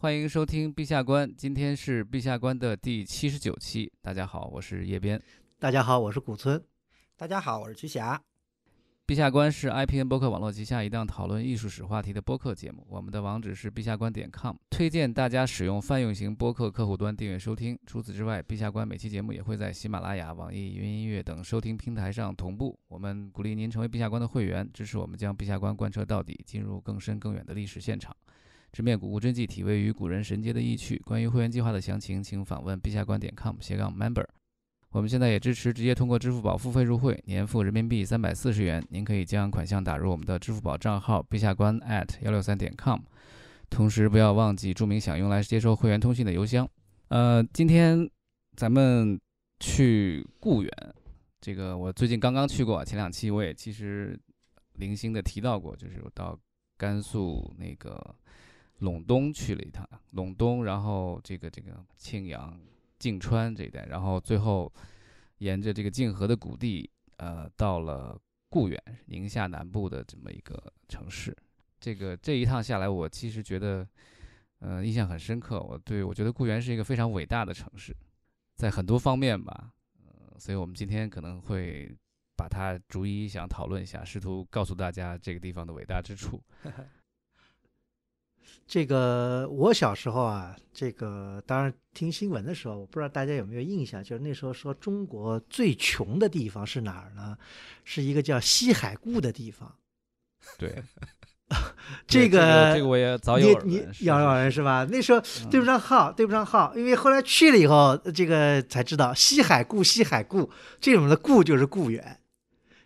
欢迎收听《陛下观》，今天是《陛下观》的第七十九期。大家好，我是叶边。大家好，我是古村。大家好，我是徐霞。《陛下观是 IPN 播客网络旗下一档讨论艺术史话题的播客节目。我们的网址是陛下观点 com。推荐大家使用泛用型播客客户端订阅收听。除此之外，《陛下观每期节目也会在喜马拉雅、网易云音乐等收听平台上同步。我们鼓励您成为《陛下观的会员，支持我们将《陛下观贯彻到底，进入更深更远的历史现场。直面古物真迹，体味于古人神阶的意趣。关于会员计划的详情，请访问陛下官点 com 斜杠 member。我们现在也支持直接通过支付宝付费入会，年付人民币三百四十元。您可以将款项打入我们的支付宝账号陛下官 at 幺六三点 com，同时不要忘记注明想用来接收会员通信的邮箱。呃，今天咱们去固原，这个我最近刚刚去过，前两期我也其实零星的提到过，就是我到甘肃那个。陇东去了一趟，陇东，然后这个这个庆阳、泾川这一带，然后最后沿着这个泾河的谷地，呃，到了固原，宁夏南部的这么一个城市。这个这一趟下来，我其实觉得，呃，印象很深刻。我对我觉得固原是一个非常伟大的城市，在很多方面吧，呃，所以我们今天可能会把它逐一想讨论一下，试图告诉大家这个地方的伟大之处。这个我小时候啊，这个当然听新闻的时候，我不知道大家有没有印象，就是那时候说中国最穷的地方是哪儿呢？是一个叫西海固的地方。对，这个这个我也早有咬有人是吧？那时候对不上号，对不上号，因为后来去了以后，这个才知道西海固，西海固，这里的固就是固原。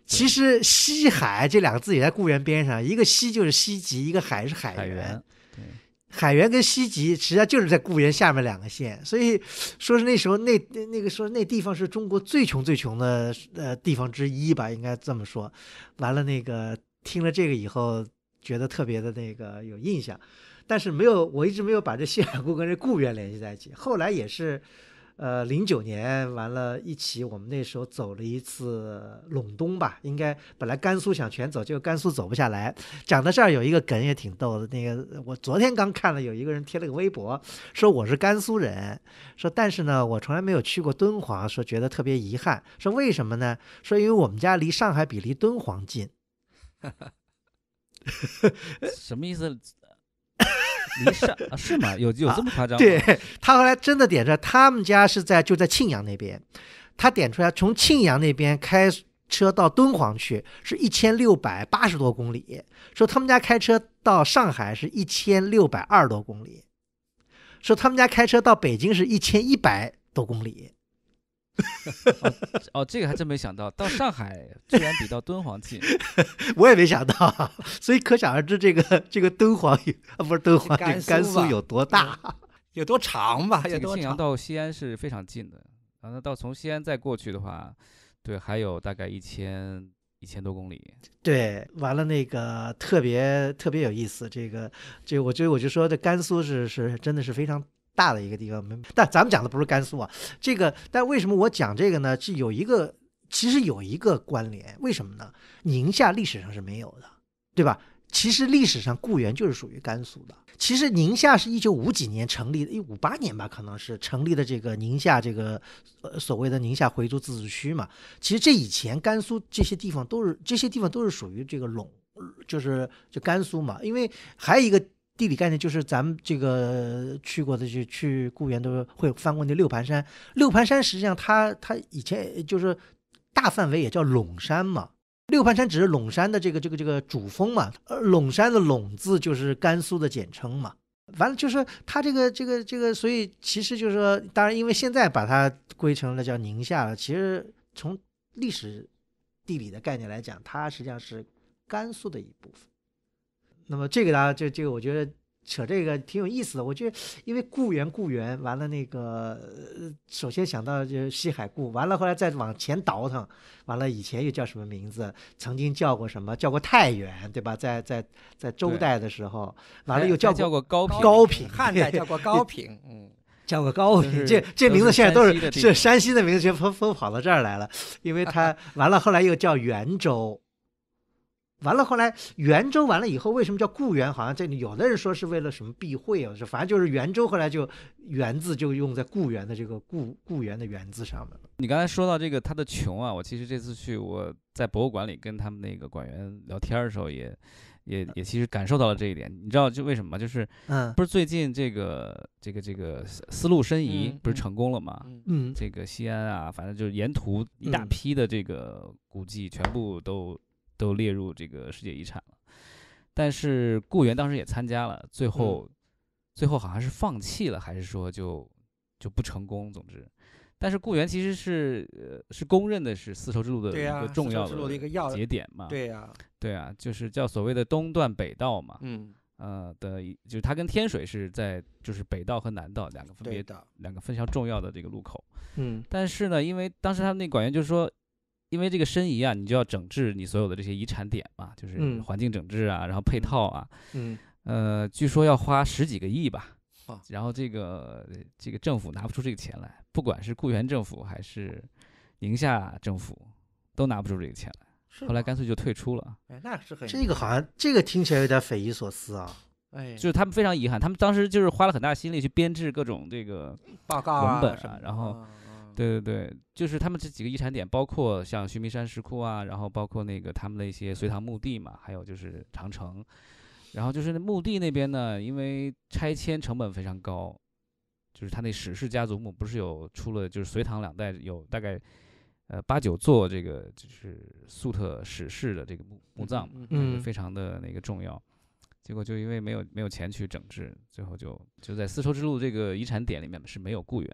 其实西海这两个字也在固原边上，一个西就是西吉，一个海是海原。海员跟西吉实际上就是在固原下面两个县，所以说是那时候那那个说那地方是中国最穷最穷的呃地方之一吧，应该这么说。完了那个听了这个以后，觉得特别的那个有印象，但是没有，我一直没有把这西海固跟这固原联系在一起。后来也是。呃，零九年完了，一起我们那时候走了一次陇东吧，应该本来甘肃想全走，结果甘肃走不下来。讲到这儿有一个梗也挺逗的，那个我昨天刚看了，有一个人贴了个微博，说我是甘肃人，说但是呢，我从来没有去过敦煌，说觉得特别遗憾，说为什么呢？说因为我们家离上海比离敦煌近。什么意思？不 是啊，是吗？有有这么夸张吗？对他后来真的点出来，他们家是在就在庆阳那边，他点出来从庆阳那边开车到敦煌去是一千六百八十多公里，说他们家开车到上海是一千六百二十多公里，说他们家开车到北京是一千一百多公里。哦，这个还真没想到，到上海居然比到敦煌近，我也没想到，所以可想而知这个这个敦煌有啊，不是敦煌，甘肃有多大，有多长吧？从庆阳到西安是非常近的，完了到从西安再过去的话，对，还有大概一千一千多公里。对，完了那个特别特别有意思，这个这我觉得我就说这甘肃是是真的是非常。大的一个地方，但咱们讲的不是甘肃啊。这个，但为什么我讲这个呢？是有一个，其实有一个关联。为什么呢？宁夏历史上是没有的，对吧？其实历史上固原就是属于甘肃的。其实宁夏是一九五几年成立的，一五八年吧，可能是成立的这个宁夏这个呃所谓的宁夏回族自治区嘛。其实这以前甘肃这些地方都是这些地方都是属于这个陇，就是就甘肃嘛。因为还有一个。地理概念就是咱们这个去过的去去固原都会翻过那六盘山，六盘山实际上它它以前就是大范围也叫陇山嘛，六盘山只是陇山的这个这个这个主峰嘛，呃，陇山的陇字就是甘肃的简称嘛，完了就是它这个这个这个，所以其实就是说，当然因为现在把它归成了叫宁夏了，其实从历史地理的概念来讲，它实际上是甘肃的一部分。那么这个大家就这个，我觉得扯这个挺有意思的。我觉得，因为故原故原，完了那个首先想到就是西海固，完了后来再往前倒腾，完了以前又叫什么名字？曾经叫过什么？叫过太原，对吧？在在在周代的时候，完了又叫叫过高高平，汉代叫过高平，嗯，叫过高平。这这名字现在都是是山西的名字，全都疯跑到这儿来了。因为他 完了，后来又叫原州。完了，后来圆周完了以后，为什么叫故园？好像这里有的人说是为了什么避讳啊？反正就是圆周，后来就圆”字就用在故园的这个故故园的园字上了。你刚才说到这个他的穷啊，我其实这次去我在博物馆里跟他们那个馆员聊天的时候，也也也其实感受到了这一点。你知道就为什么吗？就是嗯，不是最近这个这个这个丝路申遗不是成功了吗？嗯，这个西安啊，反正就是沿途一大批的这个古迹全部都。都列入这个世界遗产了，但是顾源当时也参加了，最后，最后好像是放弃了，还是说就就不成功？总之，但是顾源其实是呃是公认的是丝绸之路的一个重要的一个节点嘛，对呀，对啊，就是叫所谓的东段北道嘛，嗯，呃的，就是它跟天水是在就是北道和南道两个分别的两个非常重要的这个路口，嗯，但是呢，因为当时他们那管员就说。因为这个申遗啊，你就要整治你所有的这些遗产点嘛，就是环境整治啊，然后配套啊，嗯，呃，据说要花十几个亿吧，啊，然后这个这个政府拿不出这个钱来，不管是固原政府还是宁夏政府都拿不出这个钱来，后来干脆就退出了。哎，那是很这个好像这个听起来有点匪夷所思啊，哎，就是他们非常遗憾，他们当时就是花了很大心力去编制各种这个报告啊，然后。对对对，就是他们这几个遗产点，包括像须弥山石窟啊，然后包括那个他们的一些隋唐墓地嘛，还有就是长城，然后就是墓地那边呢，因为拆迁成本非常高，就是他那史氏家族墓不是有出了，就是隋唐两代有大概呃八九座这个就是粟特史氏的这个墓墓葬，非常的那个重要，结果就因为没有没有钱去整治，最后就就在丝绸之路这个遗产点里面是没有雇员，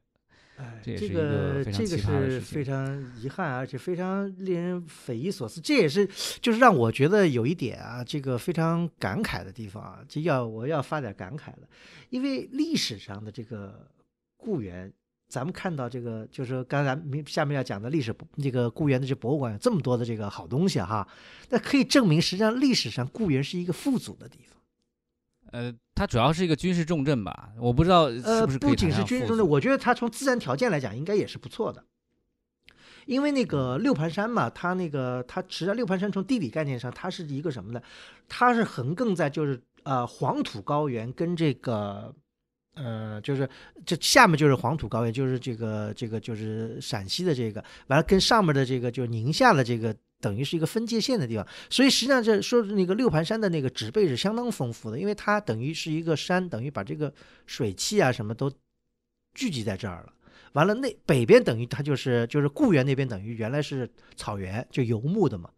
哎，这个这个是非常遗憾，而且非常令人匪夷所思。这也是就是让我觉得有一点啊，这个非常感慨的地方啊，就要我要发点感慨了。因为历史上的这个故园，咱们看到这个就是刚才明下面要讲的历史这个故园的这博物馆有这么多的这个好东西哈，那可以证明实际上历史上故园是一个富足的地方。呃，它主要是一个军事重镇吧，我不知道是不是不仅是军事重镇。我觉得它从自然条件来讲，应该也是不错的，因为那个六盘山嘛，它那个它实际上六盘山从地理概念上，它是一个什么呢？它是横亘在就是呃黄土高原跟这个呃就是这下面就是黄土高原，就是这个这个就是陕西的这个，完了跟上面的这个就是宁夏的这个。等于是一个分界线的地方，所以实际上这说那个六盘山的那个植被是相当丰富的，因为它等于是一个山，等于把这个水汽啊什么都聚集在这儿了。完了，那北边等于它就是就是固原那边等于原来是草原，就游牧的嘛。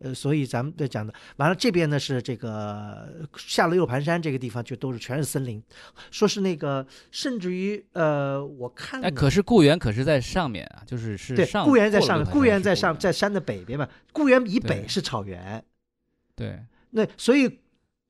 呃，所以咱们在讲的完了这边呢是这个下了六盘山这个地方就都是全是森林，说是那个甚至于呃我看哎可是固原可是在上面啊，就是是上固原在上固原在上在山的北边嘛，固原以北是草原，对，那所以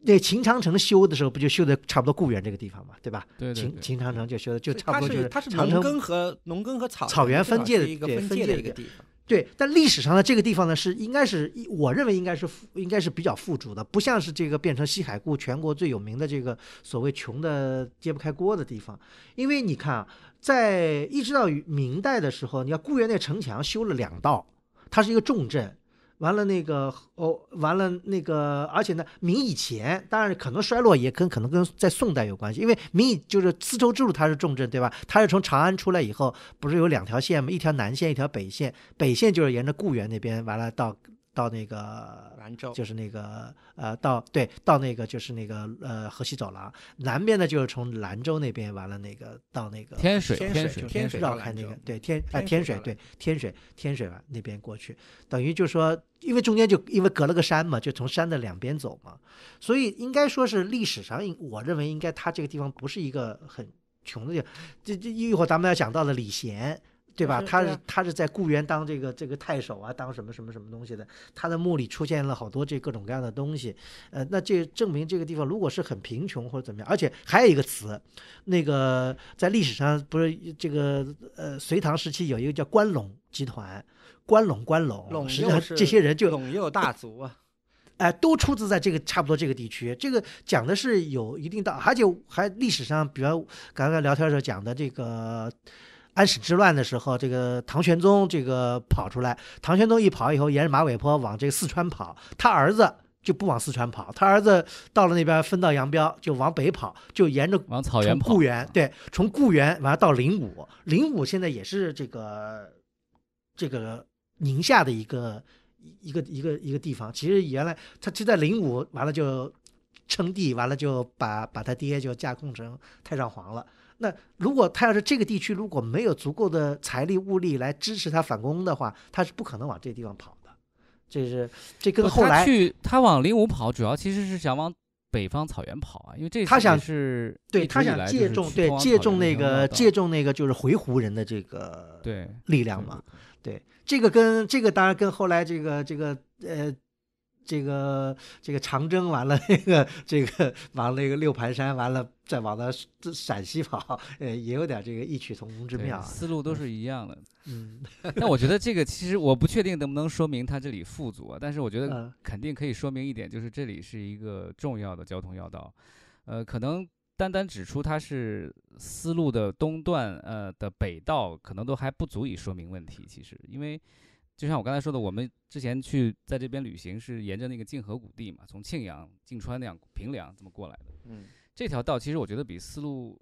那秦长城修的时候不就修的差不多固原这个地方嘛，对吧？秦秦长城就修的就差不多就是长城和农耕和草草原分界的一个分界的一个地方。对，但历史上的这个地方呢，是应该是我认为应该是应该是比较富足的，不像是这个变成西海固全国最有名的这个所谓穷的揭不开锅的地方，因为你看啊，在一直到明代的时候，你要固原那城墙修了两道，它是一个重镇。完了那个哦，完了那个，而且呢，明以前当然可能衰落，也跟可能跟在宋代有关系，因为明就是丝绸之路它是重镇，对吧？它是从长安出来以后，不是有两条线吗？一条南线，一条北线，北线就是沿着固原那边，完了到。到那个兰州，就是那个呃，到对，到那个就是那个呃河西走廊南边呢，就是从兰州那边完了那个到那个天水，天水，天水绕开那个对天啊天水对天水天水吧那边过去，等于就说，因为中间就因为隔了个山嘛，就从山的两边走嘛，所以应该说是历史上，我认为应该它这个地方不是一个很穷的，这这一会儿咱们要讲到了李贤。对吧？他是他是在固原当这个这个太守啊，当什么什么什么东西的。他的墓里出现了好多这各种各样的东西，呃，那这证明这个地方如果是很贫穷或者怎么样。而且还有一个词，那个在历史上不是这个呃，隋唐时期有一个叫关陇集团，关陇关陇，上这些人就陇右大族啊，哎，都出自在这个差不多这个地区。这个讲的是有一定的，而且还历史上，比如刚刚聊天的时候讲的这个。安史之乱的时候，这个唐玄宗这个跑出来，唐玄宗一跑以后，沿着马尾坡往这四川跑，他儿子就不往四川跑，他儿子到了那边分道扬镳，就往北跑，就沿着往草原，跑，对，从固原完了到灵武，灵武现在也是这个这个宁夏的一个一一个一个一个地方。其实原来他就在灵武，完了就称帝，完了就把把他爹就架空成太上皇了。那如果他要是这个地区如果没有足够的财力物力来支持他反攻的话，他是不可能往这个地方跑的，这是这跟后来他去他往灵武跑，主要其实是想往北方草原跑啊，因为这他想是对他想借重对借重那个借重那个就是回鹘人的这个对力量嘛，对这个跟这个当然跟后来这个这个呃。这个这个长征完了，那个这个往那个六盘山完了，再往那陕西跑，呃，也有点这个异曲同工之妙，思路都是一样的。嗯，那 我觉得这个其实我不确定能不能说明它这里富足，但是我觉得肯定可以说明一点，就是这里是一个重要的交通要道。呃，可能单单指出它是丝路的东段，呃的北道，可能都还不足以说明问题。其实因为。就像我刚才说的，我们之前去在这边旅行是沿着那个泾河谷地嘛，从庆阳、泾川、那样平凉这么过来的。嗯，这条道其实我觉得比丝路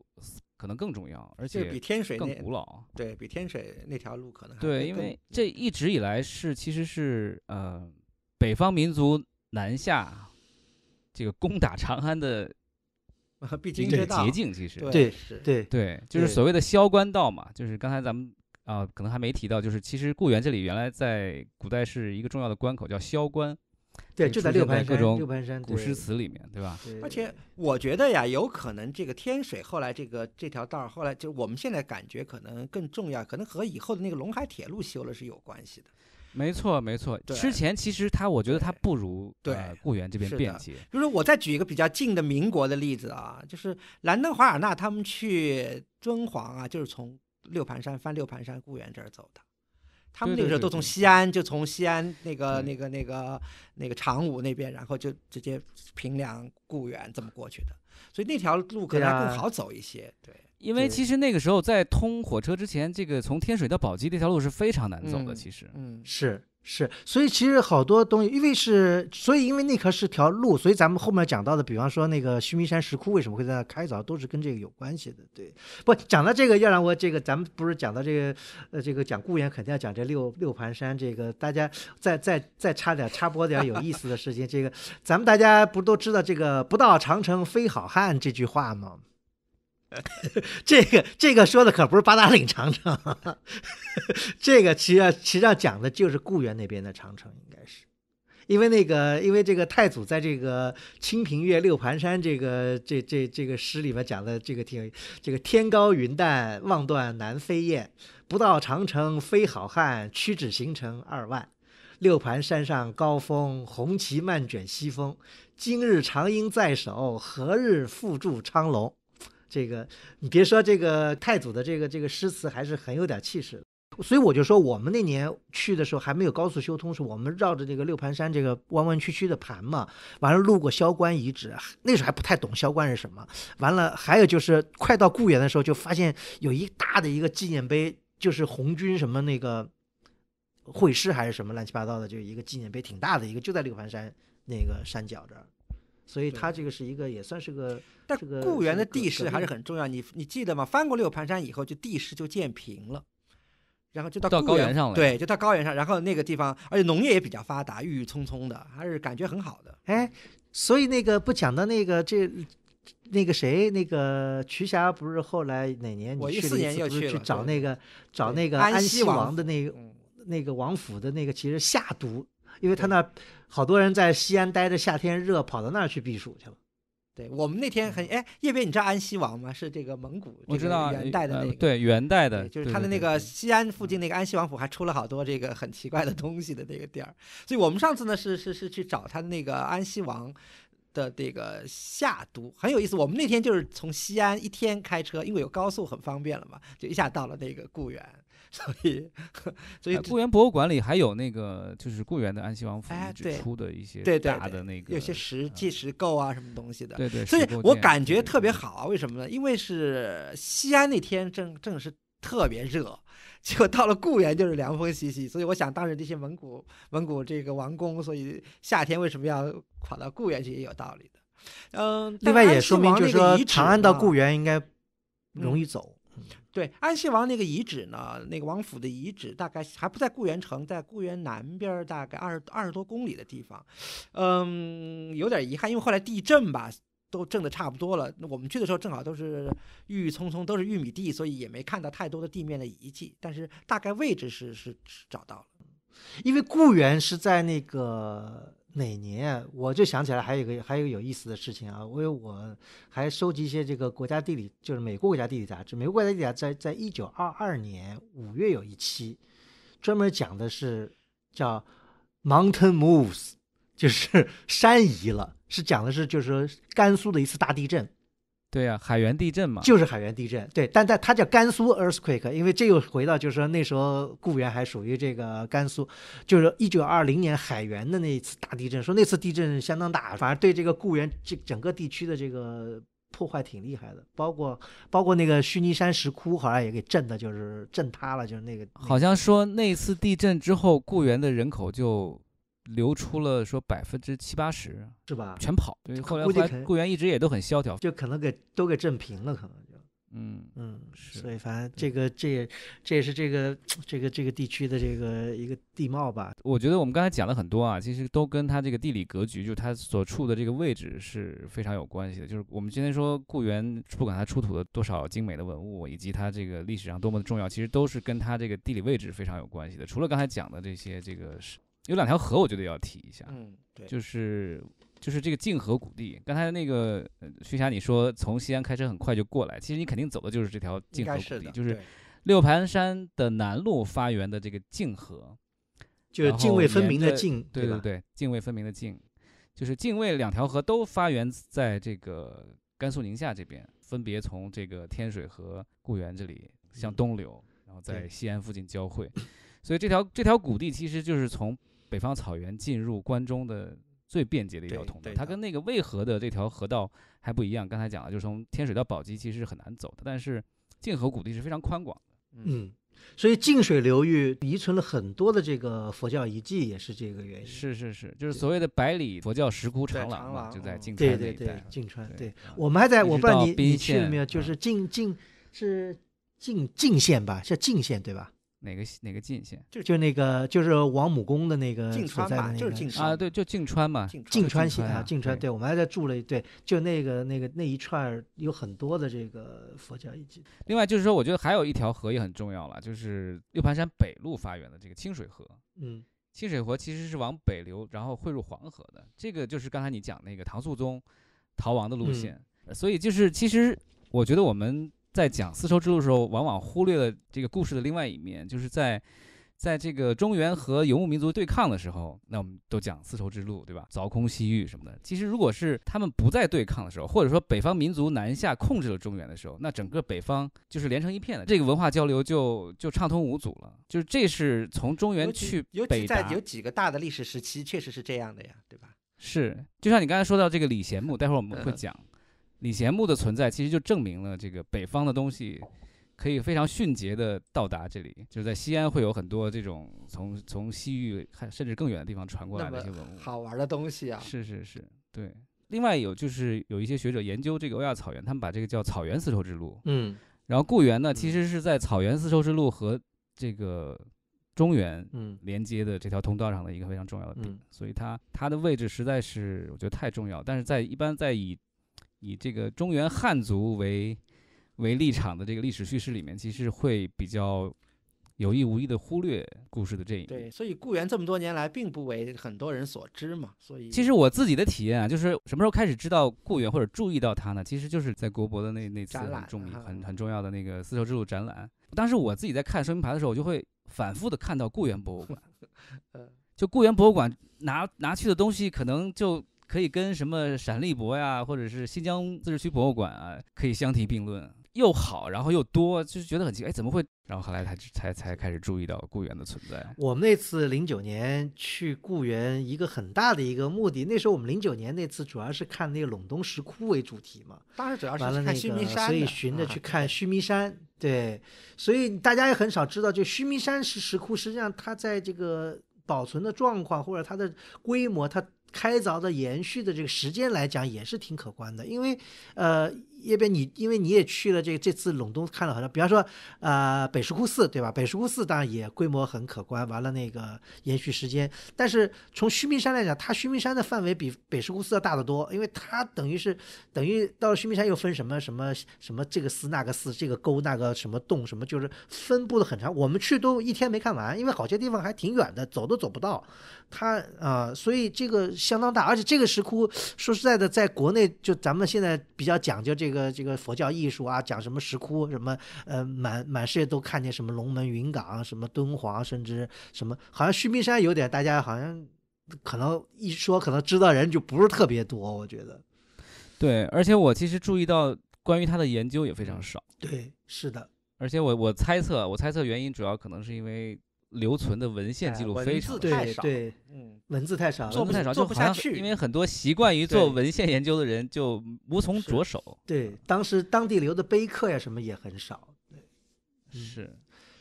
可能更重要，而且比天水更古老。对，比天水那条路可能对，因为这一直以来是其实是呃北方民族南下这个攻打长安的，这个捷径其实对对对，就是所谓的萧关道嘛，就是刚才咱们。啊，可能还没提到，就是其实固原这里原来在古代是一个重要的关口，叫萧关，对，就在六盘山。六盘山古诗词里面，对吧？而且我觉得呀，有可能这个天水后来这个这条道后来，就我们现在感觉可能更重要，可能和以后的那个陇海铁路修了是有关系的。没错，没错。之前其实它，我觉得它不如对固原这边便捷。就是我再举一个比较近的民国的例子啊，就是兰登·华尔纳他们去敦煌啊，就是从。六盘山翻六盘山，固原这儿走的，他们那个时候都从西安，就从西安那个那个那个那个长武那边，然后就直接平凉固原这么过去的，所以那条路可能更好走一些。对，因为其实那个时候在通火车之前，这个从天水到宝鸡这条路是非常难走的，其实嗯是。是，所以其实好多东西，因为是，所以因为那棵是条路，所以咱们后面讲到的，比方说那个须弥山石窟为什么会在那开凿，都是跟这个有关系的。对，不讲到这个，要让我这个，咱们不是讲到这个，呃，这个讲固原肯定要讲这六六盘山，这个大家再再再插点插播点有意思的事情，这个咱们大家不都知道这个“不到长城非好汉”这句话吗？这个这个说的可不是八达岭长城，这个其实其实要上讲的就是固原那边的长城，应该是，因为那个因为这个太祖在这个《清平乐·六盘山》这个这这这个诗里面讲的这个挺这个天高云淡，望断南飞雁，不到长城非好汉，屈指行程二万。六盘山上高峰，红旗漫卷西风。今日长缨在手，何日复住苍龙？这个，你别说这个太祖的这个这个诗词还是很有点气势，所以我就说我们那年去的时候还没有高速修通，是我们绕着这个六盘山这个弯弯曲曲的盘嘛，完了路过萧关遗址，那时候还不太懂萧关是什么，完了还有就是快到固原的时候就发现有一大的一个纪念碑，就是红军什么那个会师还是什么乱七八糟的，就一个纪念碑挺大的一个，就在六盘山那个山脚这儿。所以它这个是一个也算是个，但这个雇的地势还是很重要。你你记得吗？翻过六盘山以后，就地势就渐平了，然后就到高原上了。对，就到高原上，然后那个地方，而且农业也比较发达，郁郁葱葱的，还是感觉很好的。哎，所以那个不讲到那个这，那个谁，那个瞿霞不是后来哪年？我一四年又去是去找那个找那个安西王的那个那个王府的那个，其实下毒。因为他那好多人在西安待着，夏天热，跑到那儿去避暑去了。对我们那天很哎，叶斌，你知道安西王吗？是这个蒙古，你知道元代的那个？对，元代的，就是他的那个西安附近那个安西王府，还出了好多这个很奇怪的东西的那个地儿。所以我们上次呢是是是去找他的那个安西王的这个下都，很有意思。我们那天就是从西安一天开车，因为有高速很方便了嘛，就一下到了那个固原。所以，所以固原博物馆里还有那个就是固原的安西王府出的一些大的那个有些石器、石构啊什么东西的。对对，所以我感觉特别好。啊，为什么呢？因为是西安那天正正是特别热，结果到了固原就是凉风习习。所以我想，当时这些蒙古蒙古这个王公，所以夏天为什么要跑到固原去，也有道理的。嗯，另外也说明就是说，长安到固原应该容易走。对安西王那个遗址呢，那个王府的遗址大概还不在固原城，在固原南边大概二十二十多公里的地方，嗯，有点遗憾，因为后来地震吧，都震的差不多了。我们去的时候正好都是郁郁葱葱，都是玉米地，所以也没看到太多的地面的遗迹。但是大概位置是是是找到了，因为固原是在那个。哪年我就想起来还有一个还有有意思的事情啊，因为我还收集一些这个国家地理，就是美国国家地理杂志。美国国家地理杂志在在一九二二年五月有一期，专门讲的是叫 “Mountain Moves”，就是 山移了，是讲的是就是说甘肃的一次大地震。对呀，海原地震嘛，就是海原地震。对，但在它叫甘肃 earthquake，因为这又回到就是说那时候固原还属于这个甘肃，就是一九二零年海原的那一次大地震，说那次地震相当大，反而对这个固原这整个地区的这个破坏挺厉害的，包括包括那个须弥山石窟好像也给震的就是震塌了，就是那个。好像说那次地震之后，固原的人口就。流出了说百分之七八十是吧？全跑。对，后来来雇原一直也都很萧条，就可能给都给震平了，可能就嗯嗯，所以反正这个这也这也是这个这个这个地区的这个一个地貌吧。我觉得我们刚才讲了很多啊，其实都跟他这个地理格局，就他所处的这个位置是非常有关系的。就是我们今天说固原，不管他出土了多少精美的文物，以及他这个历史上多么的重要，其实都是跟他这个地理位置非常有关系的。除了刚才讲的这些，这个是。有两条河，我觉得要提一下。嗯，对，就是就是这个泾河谷地。刚才那个徐霞，你说从西安开车很快就过来，其实你肯定走的就是这条泾河谷地，就是六盘山的南路发源的这个泾河，就是泾渭分明的泾，对对对，泾渭分明的泾，就是泾渭两条河都发源在这个甘肃宁夏这边，分别从这个天水和固原这里向东流，然后在西安附近交汇，所以这条这条谷地其实就是从。北方草原进入关中的最便捷的一条通道，它跟那个渭河的这条河道还不一样。刚才讲了，就是从天水到宝鸡其实是很难走的，但是泾河谷地是非常宽广的。嗯，所以泾水流域遗存了很多的这个佛教遗迹，也是这个原因。是是是，就是所谓的百里佛教石窟长廊嘛，就在泾川对对对，泾川，对。我们还在，我不知道你你去了没有？就是泾泾是泾泾县吧，叫泾县对吧？哪个哪个进县？就就那个就是王母宫的那个所在那个啊，对，就泾川嘛。泾川行啊，泾川。对我们还在住了，对，就那个那个那一串有很多的这个佛教遗迹。另外就是说，我觉得还有一条河也很重要了，就是六盘山北路发源的这个清水河。嗯，清水河其实是往北流，然后汇入黄河的。这个就是刚才你讲那个唐肃宗逃亡的路线。所以就是，其实我觉得我们。在讲丝绸之路的时候，往往忽略了这个故事的另外一面，就是在，在这个中原和游牧民族对抗的时候，那我们都讲丝绸之路，对吧？凿空西域什么的。其实，如果是他们不再对抗的时候，或者说北方民族南下控制了中原的时候，那整个北方就是连成一片的，这个文化交流就就畅通无阻了。就是这是从中原去北达，有几个大的历史时期确实是这样的呀，对吧？是，就像你刚才说到这个李贤墓，待会儿我们会讲。李贤墓的存在，其实就证明了这个北方的东西可以非常迅捷的到达这里，就是在西安会有很多这种从从西域，甚至更远的地方传过来的一些文物。好玩的东西啊！是是是，对。另外有就是有一些学者研究这个欧亚草原，他们把这个叫草原丝绸之路。嗯。然后固原呢，其实是在草原丝绸之路和这个中原连接的这条通道上的一个非常重要的点，所以它它的位置实在是我觉得太重要。但是在一般在以以这个中原汉族为为立场的这个历史叙事里面，其实会比较有意无意的忽略故事的这一面。对，所以固原这么多年来并不为很多人所知嘛。所以，其实我自己的体验啊，就是什么时候开始知道固原或者注意到它呢？其实就是在国博的那那次很重很很重要的那个丝绸之路展览。当时我自己在看说明牌的时候，我就会反复的看到固原博物馆。呃，就固原博物馆拿拿去的东西，可能就。可以跟什么陕历博呀，或者是新疆自治区博物馆啊，可以相提并论，又好，然后又多，就是觉得很奇怪，哎，怎么会？然后后来他才才开始注意到固原的存在。我们那次零九年去固原，一个很大的一个目的，那时候我们零九年那次主要是看那个陇东石窟为主题嘛，当时主要是看须弥山所以寻着去看须弥山。对，所以大家也很少知道，就须弥山石石窟，实际上它在这个保存的状况或者它的规模，它。开凿的延续的这个时间来讲也是挺可观的，因为，呃。因边你因为你也去了这这次陇东看了很多，比方说呃北石窟寺对吧？北石窟寺当然也规模很可观，完了那个延续时间，但是从须弥山来讲，它须弥山的范围比北石窟寺要大得多，因为它等于是等于到了须弥山又分什么什么什么这个寺那个寺，这个沟那个什么洞什么，就是分布的很长，我们去都一天没看完，因为好些地方还挺远的，走都走不到，它啊，所以这个相当大，而且这个石窟说实在的，在国内就咱们现在比较讲究这。这个这个佛教艺术啊，讲什么石窟，什么呃，满满世界都看见什么龙门、云岗，什么敦煌，甚至什么好像须弥山，有点大家好像可能一说可能知道人就不是特别多，我觉得。对，而且我其实注意到关于他的研究也非常少。对，是的。而且我我猜测，我猜测原因主要可能是因为。留存的文献记录非常少，对，嗯，文字太少，做不太少，做不下去。因为很多习惯于做文献研究的人就无从着手。对，当时当地留的碑刻呀什么也很少。对，是，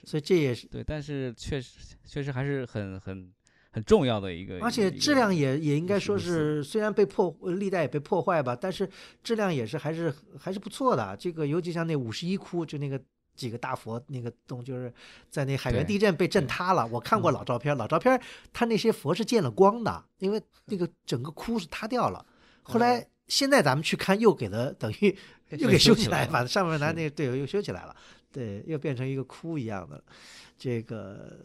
所以这也是对，但是确实确实还是很很很重要的一个，而且质量也也应该说是，虽然被破历代也被破坏吧，但是质量也是还是还是不错的。这个尤其像那五十一窟，就那个。几个大佛那个洞就是在那海原地震被震塌了，我看过老照片，老照片它那些佛是见了光的，因为那个 整个窟是塌掉了。后来现在咱们去看，又给了等于又给修起来，把上面那个队友又修起来了，对，又变成一个窟一样的。这个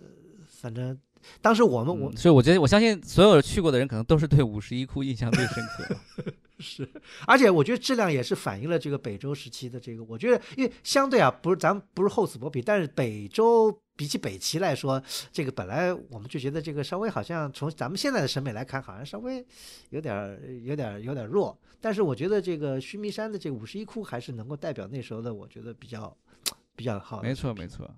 反正当时我们我所以我觉得我相信所有去过的人可能都是对五十一窟印象最深刻。是，而且我觉得质量也是反映了这个北周时期的这个。我觉得，因为相对啊，不是咱们不是厚此薄彼，但是北周比起北齐来说，这个本来我们就觉得这个稍微好像从咱们现在的审美来看，好像稍微有点儿有点儿有点儿弱。但是我觉得这个须弥山的这五十一窟还是能够代表那时候的，我觉得比较比较好。没错，没错，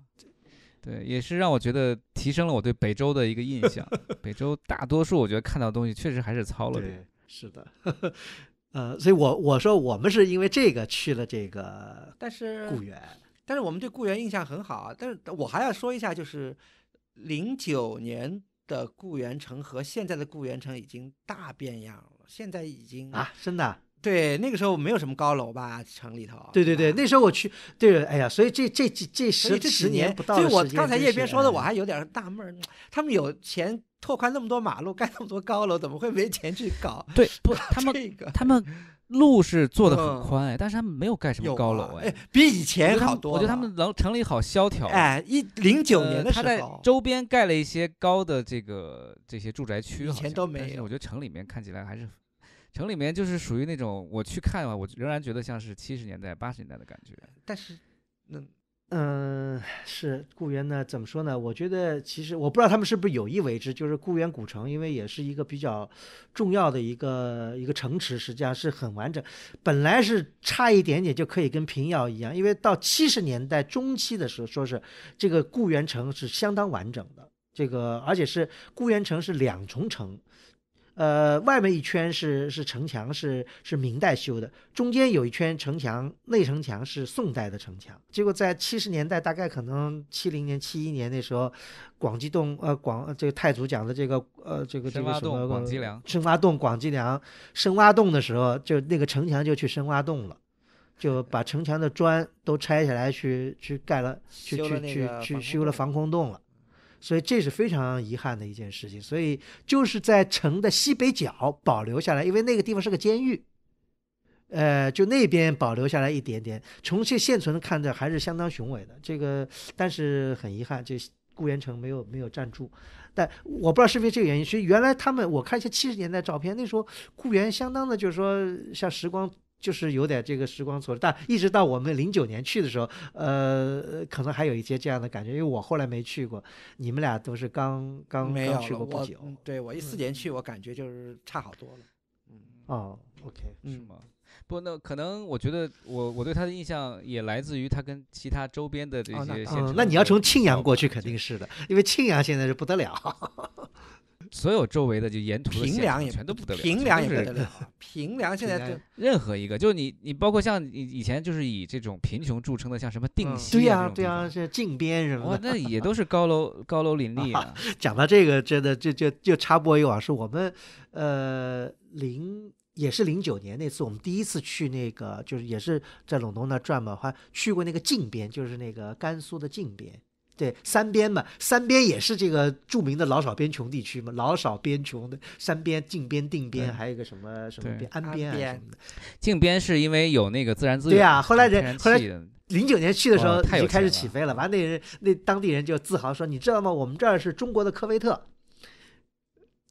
对，也是让我觉得提升了我对北周的一个印象。北周大多数我觉得看到东西确实还是糙了点。是的。呃，所以，我我说我们是因为这个去了这个固原，但是我们对固原印象很好。但是我还要说一下，就是零九年的固原城和现在的固原城已经大变样了。现在已经啊，真的？对，那个时候没有什么高楼吧，城里头。对对对，那时候我去，对，哎呀，所以这这这这十这十年不到，我刚才叶边说的，我还有点纳闷，他们有钱。拓宽那么多马路，盖那么多高楼，怎么会没钱去搞？对 不？他们他们路是做的很宽哎，但是他们没有盖什么高楼哎，比以前好多。我觉得他们楼城里好萧条哎，一零九年的时候，他在周边盖了一些高的这个这些住宅区，以前都没有。但是我觉得城里面看起来还是城里面就是属于那种我去看吧，我仍然觉得像是七十年代八十年代的感觉。但是那。嗯，是固原呢？怎么说呢？我觉得其实我不知道他们是不是有意为之。就是固原古城，因为也是一个比较重要的一个一个城池，实际上是很完整。本来是差一点点就可以跟平遥一样，因为到七十年代中期的时候，说是这个固原城是相当完整的，这个而且是固原城是两重城。呃，外面一圈是是城墙，是是明代修的，中间有一圈城墙，内城墙是宋代的城墙。结果在七十年代，大概可能七零年、七一年那时候，广济洞呃广这个太祖讲的这个呃这个这个什么广济梁深挖洞广济梁深挖洞的时候，就那个城墙就去深挖洞了，就把城墙的砖都拆下来去去盖了，去去去去修了防空洞了。所以这是非常遗憾的一件事情，所以就是在城的西北角保留下来，因为那个地方是个监狱，呃，就那边保留下来一点点。重庆现存的看着还是相当雄伟的，这个，但是很遗憾，这固原城没有没有站住。但我不知道是不是这个原因，是原来他们我看一些七十年代照片，那时候固原相当的，就是说像时光。就是有点这个时光错，但一直到我们零九年去的时候，呃，可能还有一些这样的感觉，因为我后来没去过，你们俩都是刚刚没有，我对我一四年去，我感觉就是差好多了，嗯，哦，OK，是吗？不，那可能我觉得我我对他的印象也来自于他跟其他周边的这些，嗯，那你要从庆阳过去肯定是的，因为庆阳现在是不得了。所有周围的就沿途的也全都不得了，平凉也是不得了。平凉现在就任何一个，就你你包括像以以前就是以这种贫穷著称的，像什么定西啊，对啊，对啊，是靖边什么的，那也都是高楼高楼林立。讲到这个，真的就就就插播一往是我们呃零也是零九年那次，我们第一次去那个就是也是在陇东那转嘛，还去过那个靖边，就是那个甘肃的靖边。对三边嘛，三边也是这个著名的老少边穷地区嘛，老少边穷的三边、靖边、定边，还有一个什么什么边、安边啊什么的。靖边是因为有那个自然资源。对啊，后来人后来零九年去的时候他就开始起飞了，完那人那当地人就自豪说：“你知道吗？我们这儿是中国的科威特。”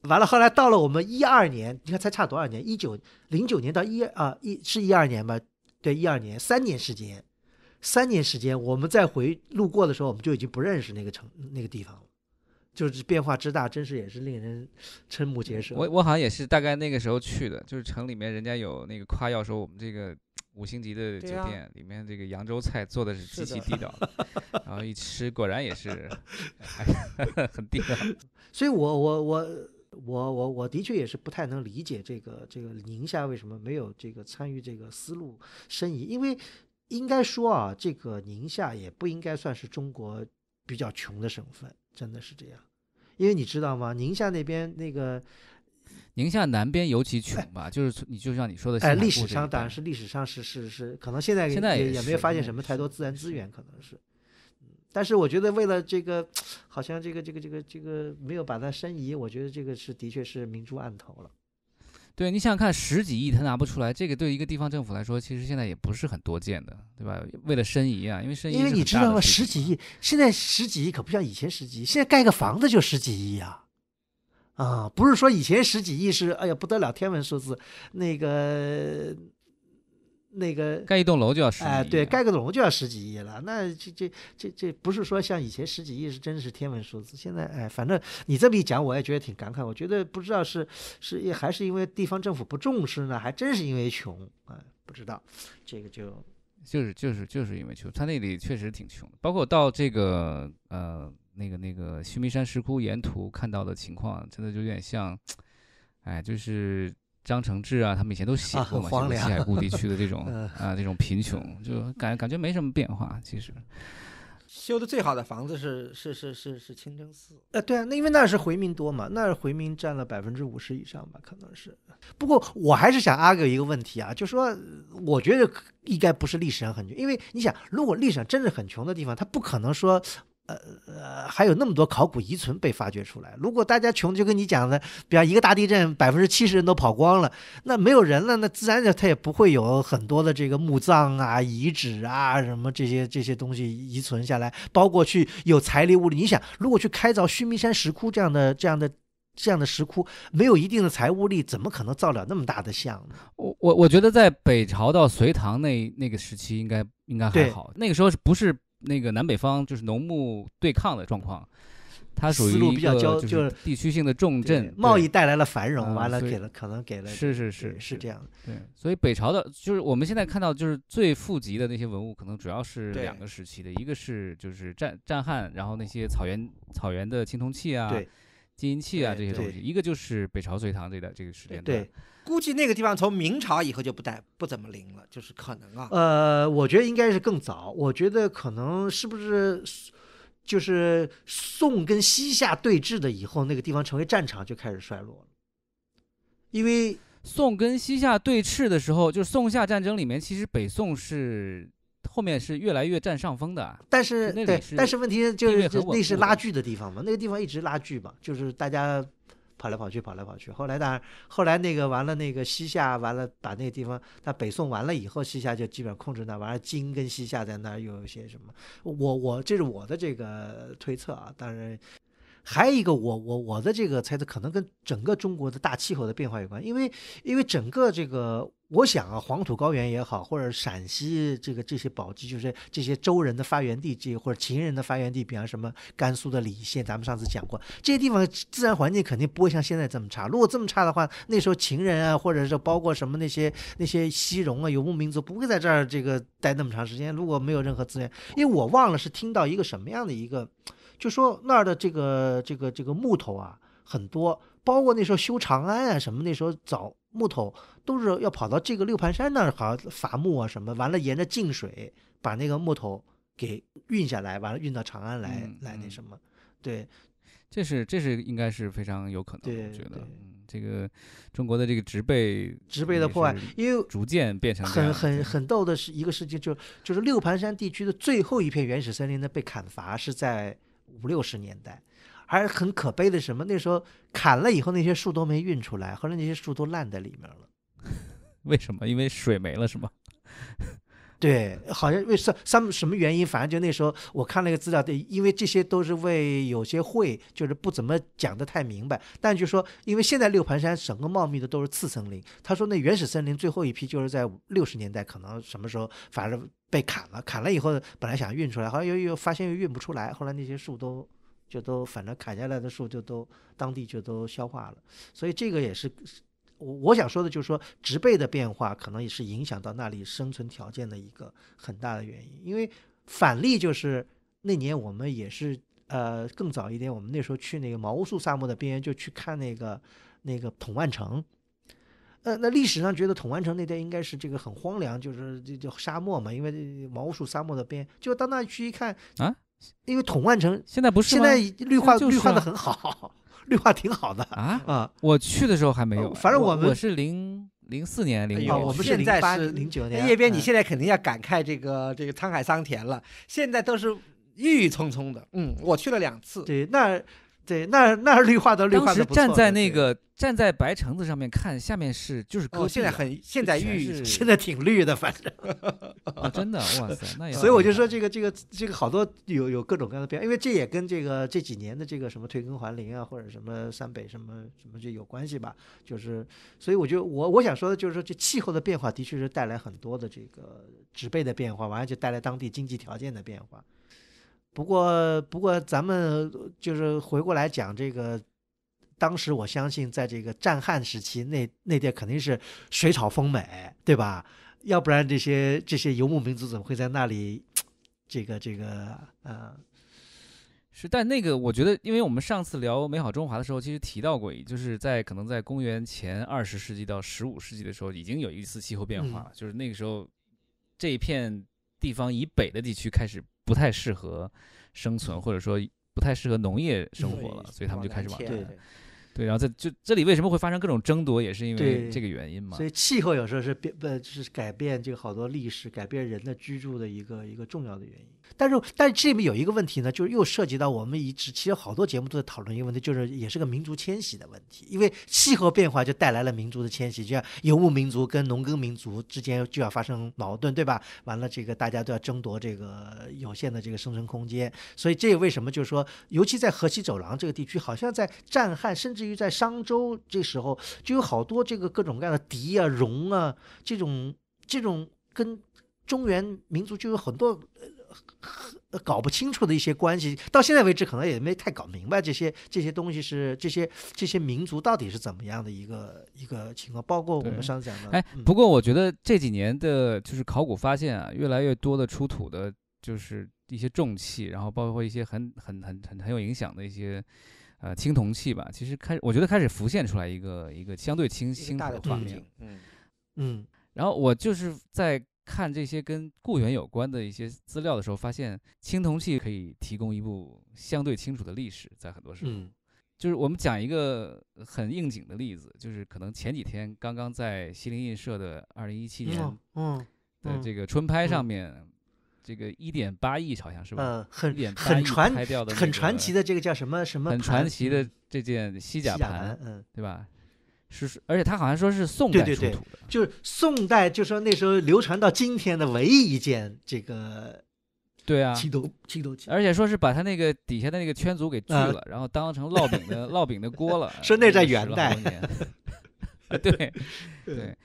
完了，后来到了我们一二年，你看才差多少年？一九零九年到一啊一是一二年吧？对，一二年三年时间。三年时间，我们再回路过的时候，我们就已经不认识那个城、那个地方了，就是变化之大，真是也是令人瞠目结舌。我我好像也是大概那个时候去的，就是城里面人家有那个夸耀说我们这个五星级的酒店里面这个扬州菜做的是极其地道，然后一吃果然也是 很低。所以，我我我我我我的确也是不太能理解这个这个宁夏为什么没有这个参与这个丝路申遗，因为。应该说啊，这个宁夏也不应该算是中国比较穷的省份，真的是这样。因为你知道吗？宁夏那边那个，宁夏南边尤其穷吧，就是你就像你说的，哎，历史上当然是历史上是是是，可能现在也也没有发现什么太多自然资源，可能是。但是我觉得为了这个，好像这个这个这个这个没有把它申遗，我觉得这个是的确是明珠暗投了。对，你想想看，十几亿他拿不出来，这个对一个地方政府来说，其实现在也不是很多见的，对吧？为了申遗啊，因为申遗，因为你知道吗？十几亿，现在十几亿可不像以前十几，亿，现在盖个房子就十几亿呀，啊，不是说以前十几亿是哎呀不得了天文数字，那个。那个盖一栋楼就要哎，对，盖个楼就要十几亿了。那这这这这不是说像以前十几亿是真是天文数字。现在哎，反正你这么一讲，我也觉得挺感慨。我觉得不知道是是还是因为地方政府不重视呢，还真是因为穷啊，不知道这个就就是就是就是因为穷。他那里确实挺穷，包括到这个呃那个那个须弥山石窟沿途看到的情况，真的就有点像，哎，就是。张承志啊，他们以前都写过嘛，像西海固地区的这种 啊，这种贫穷，就感感觉没什么变化。其实修的最好的房子是是是是是清真寺。呃，对啊，那因为那是回民多嘛，那回民占了百分之五十以上吧，可能是。不过我还是想 argue 一个问题啊，就说我觉得应该不是历史上很穷，因为你想，如果历史上真的很穷的地方，他不可能说。呃呃，还有那么多考古遗存被发掘出来。如果大家穷，就跟你讲的，比方一个大地震，百分之七十人都跑光了，那没有人了，那自然他他也不会有很多的这个墓葬啊、遗址啊什么这些这些东西遗存下来。包括去有财力物力，你想，如果去开凿须弥山石窟这样的这样的这样的石窟，没有一定的财务力，怎么可能造了那么大的像呢？我我我觉得在北朝到隋唐那那个时期，应该应该还好。那个时候不是？那个南北方就是农牧对抗的状况，它属于比较就是地区性的重镇。贸易带来了繁荣，完了给了可能给了。是是是是这样。对，所以北朝的，就是我们现在看到，就是最富集的那些文物，可能主要是两个时期的，一个是就是战战汉，然后那些草原草原的青铜器啊、金银器啊这些东西，一个就是北朝隋唐这段这个时间段。估计那个地方从明朝以后就不带不怎么灵了，就是可能啊。呃，我觉得应该是更早，我觉得可能是不是就是宋跟西夏对峙的以后，那个地方成为战场就开始衰落了。因为宋跟西夏对峙的时候，就是宋夏战争里面，其实北宋是后面是越来越占上风的。但是对，但是问题就是那是拉锯的地方嘛，那个地方一直拉锯嘛，就是大家。跑来跑去，跑来跑去。后来当然，后来那个完了，那个西夏完了，把那个地方，他北宋完了以后，西夏就基本上控制那。完了，金跟西夏在那又有些什么？我我这是我的这个推测啊，当然。还有一个，我我我的这个猜测可能跟整个中国的大气候的变化有关，因为因为整个这个，我想啊，黄土高原也好，或者陕西这个这些宝鸡，就是这些周人的发源地，这或者秦人的发源地，比方什么甘肃的澧县，咱们上次讲过，这些地方自然环境肯定不会像现在这么差。如果这么差的话，那时候秦人啊，或者是包括什么那些那些西戎啊，游牧民族不会在这儿这个待那么长时间。如果没有任何资源，因为我忘了是听到一个什么样的一个。就说那儿的这个这个这个木头啊很多，包括那时候修长安啊什么，那时候找木头都是要跑到这个六盘山那儿，好像伐木啊什么，完了沿着泾水把那个木头给运下来，完了运到长安来来那什么，对，这是这是应该是非常有可能，我觉得，这个中国的这个植被植被的破坏，因为逐渐变成很很很逗的是一个事情，就就是六盘山地区的最后一片原始森林呢被砍伐是在。五六十年代，而很可悲的是什么？那时候砍了以后，那些树都没运出来，后来那些树都烂在里面了。为什么？因为水没了，是吗？对，好像为什什什么原因？反正就那时候我看了一个资料，对，因为这些都是为有些会，就是不怎么讲的太明白。但就说，因为现在六盘山整个茂密的都是次森林。他说那原始森林最后一批就是在六十年代，可能什么时候，反正被砍了。砍了以后，本来想运出来，好像又又发现又运不出来。后来那些树都就都，反正砍下来的树就都当地就都消化了。所以这个也是。我我想说的就是说植被的变化可能也是影响到那里生存条件的一个很大的原因，因为反例就是那年我们也是呃更早一点，我们那时候去那个毛乌素沙漠的边缘就去看那个那个统万城，呃那历史上觉得统万城那边应该是这个很荒凉，就是这叫沙漠嘛，因为毛乌素沙漠的边就到那去一看啊，因为统万城现在不是现在绿化绿化的很好。绿化挺好的啊！啊，我去的时候还没有。反正我们我是零零四年零一，我们现在是零九年。叶斌，你现在肯定要感慨这个这个沧海桑田了，现在都是郁郁葱葱的。嗯，我去了两次。对，那。对，那那绿化的绿化不错。站在那个站在白城子上面看，下面是就是。哦，现在很现在绿现在挺绿的，反正 啊，真的哇塞，那也。所以我就说这个这个这个好多有有各种各样的变化，因为这也跟这个这几年的这个什么退耕还林啊，或者什么陕北什么什么就有关系吧。就是所以我就我我想说的就是说这气候的变化的确是带来很多的这个植被的变化，完了就带来当地经济条件的变化。不过，不过咱们就是回过来讲这个，当时我相信，在这个战汉时期，那那地肯定是水草丰美，对吧？要不然这些这些游牧民族怎么会在那里？这个这个，嗯，是。但那个，我觉得，因为我们上次聊《美好中华》的时候，其实提到过，就是在可能在公元前二十世纪到十五世纪的时候，已经有一次气候变化了，就是那个时候这一片。地方以北的地区开始不太适合生存，或者说不太适合农业生活了，所以他们就开始往南。对，然后在就这里为什么会发生各种争夺，也是因为这个原因嘛。所以气候有时候是变，呃，是改变这个好多历史、改变人的居住的一个一个重要的原因。但是，但是这里面有一个问题呢，就是又涉及到我们一直其实好多节目都在讨论一个问题，就是也是个民族迁徙的问题，因为气候变化就带来了民族的迁徙，就像游牧民族跟农耕民族之间就要发生矛盾，对吧？完了，这个大家都要争夺这个有限的这个生存空间，所以这也为什么就是说，尤其在河西走廊这个地区，好像在战汉，甚至于在商周这时候，就有好多这个各种各样的狄啊、戎啊这种这种跟中原民族就有很多。搞不清楚的一些关系，到现在为止可能也没太搞明白这些这些东西是这些这些民族到底是怎么样的一个一个情况，包括我们上次讲的。哎，不过我觉得这几年的就是考古发现啊，越来越多的出土的就是一些重器，然后包括一些很很很很很有影响的一些呃青铜器吧。其实开始我觉得开始浮现出来一个一个相对清清的画面。嗯嗯。然后我就是在。看这些跟雇员有关的一些资料的时候，发现青铜器可以提供一部相对清楚的历史。在很多时候，就是我们讲一个很应景的例子，就是可能前几天刚刚在西泠印社的二零一七年嗯的这个春拍上面，这个一点八亿好像是吧？嗯，很很传很传奇的这个叫什么什么？很传奇的这件西甲盘，嗯，对吧？是，而且他好像说是宋代出土的，就是宋代，就说那时候流传到今天的唯一一件这个，对啊，青铜青铜器，而且说是把他那个底下的那个圈足给锯了，然后当成烙饼的 烙饼的锅了，说那在元代，对对，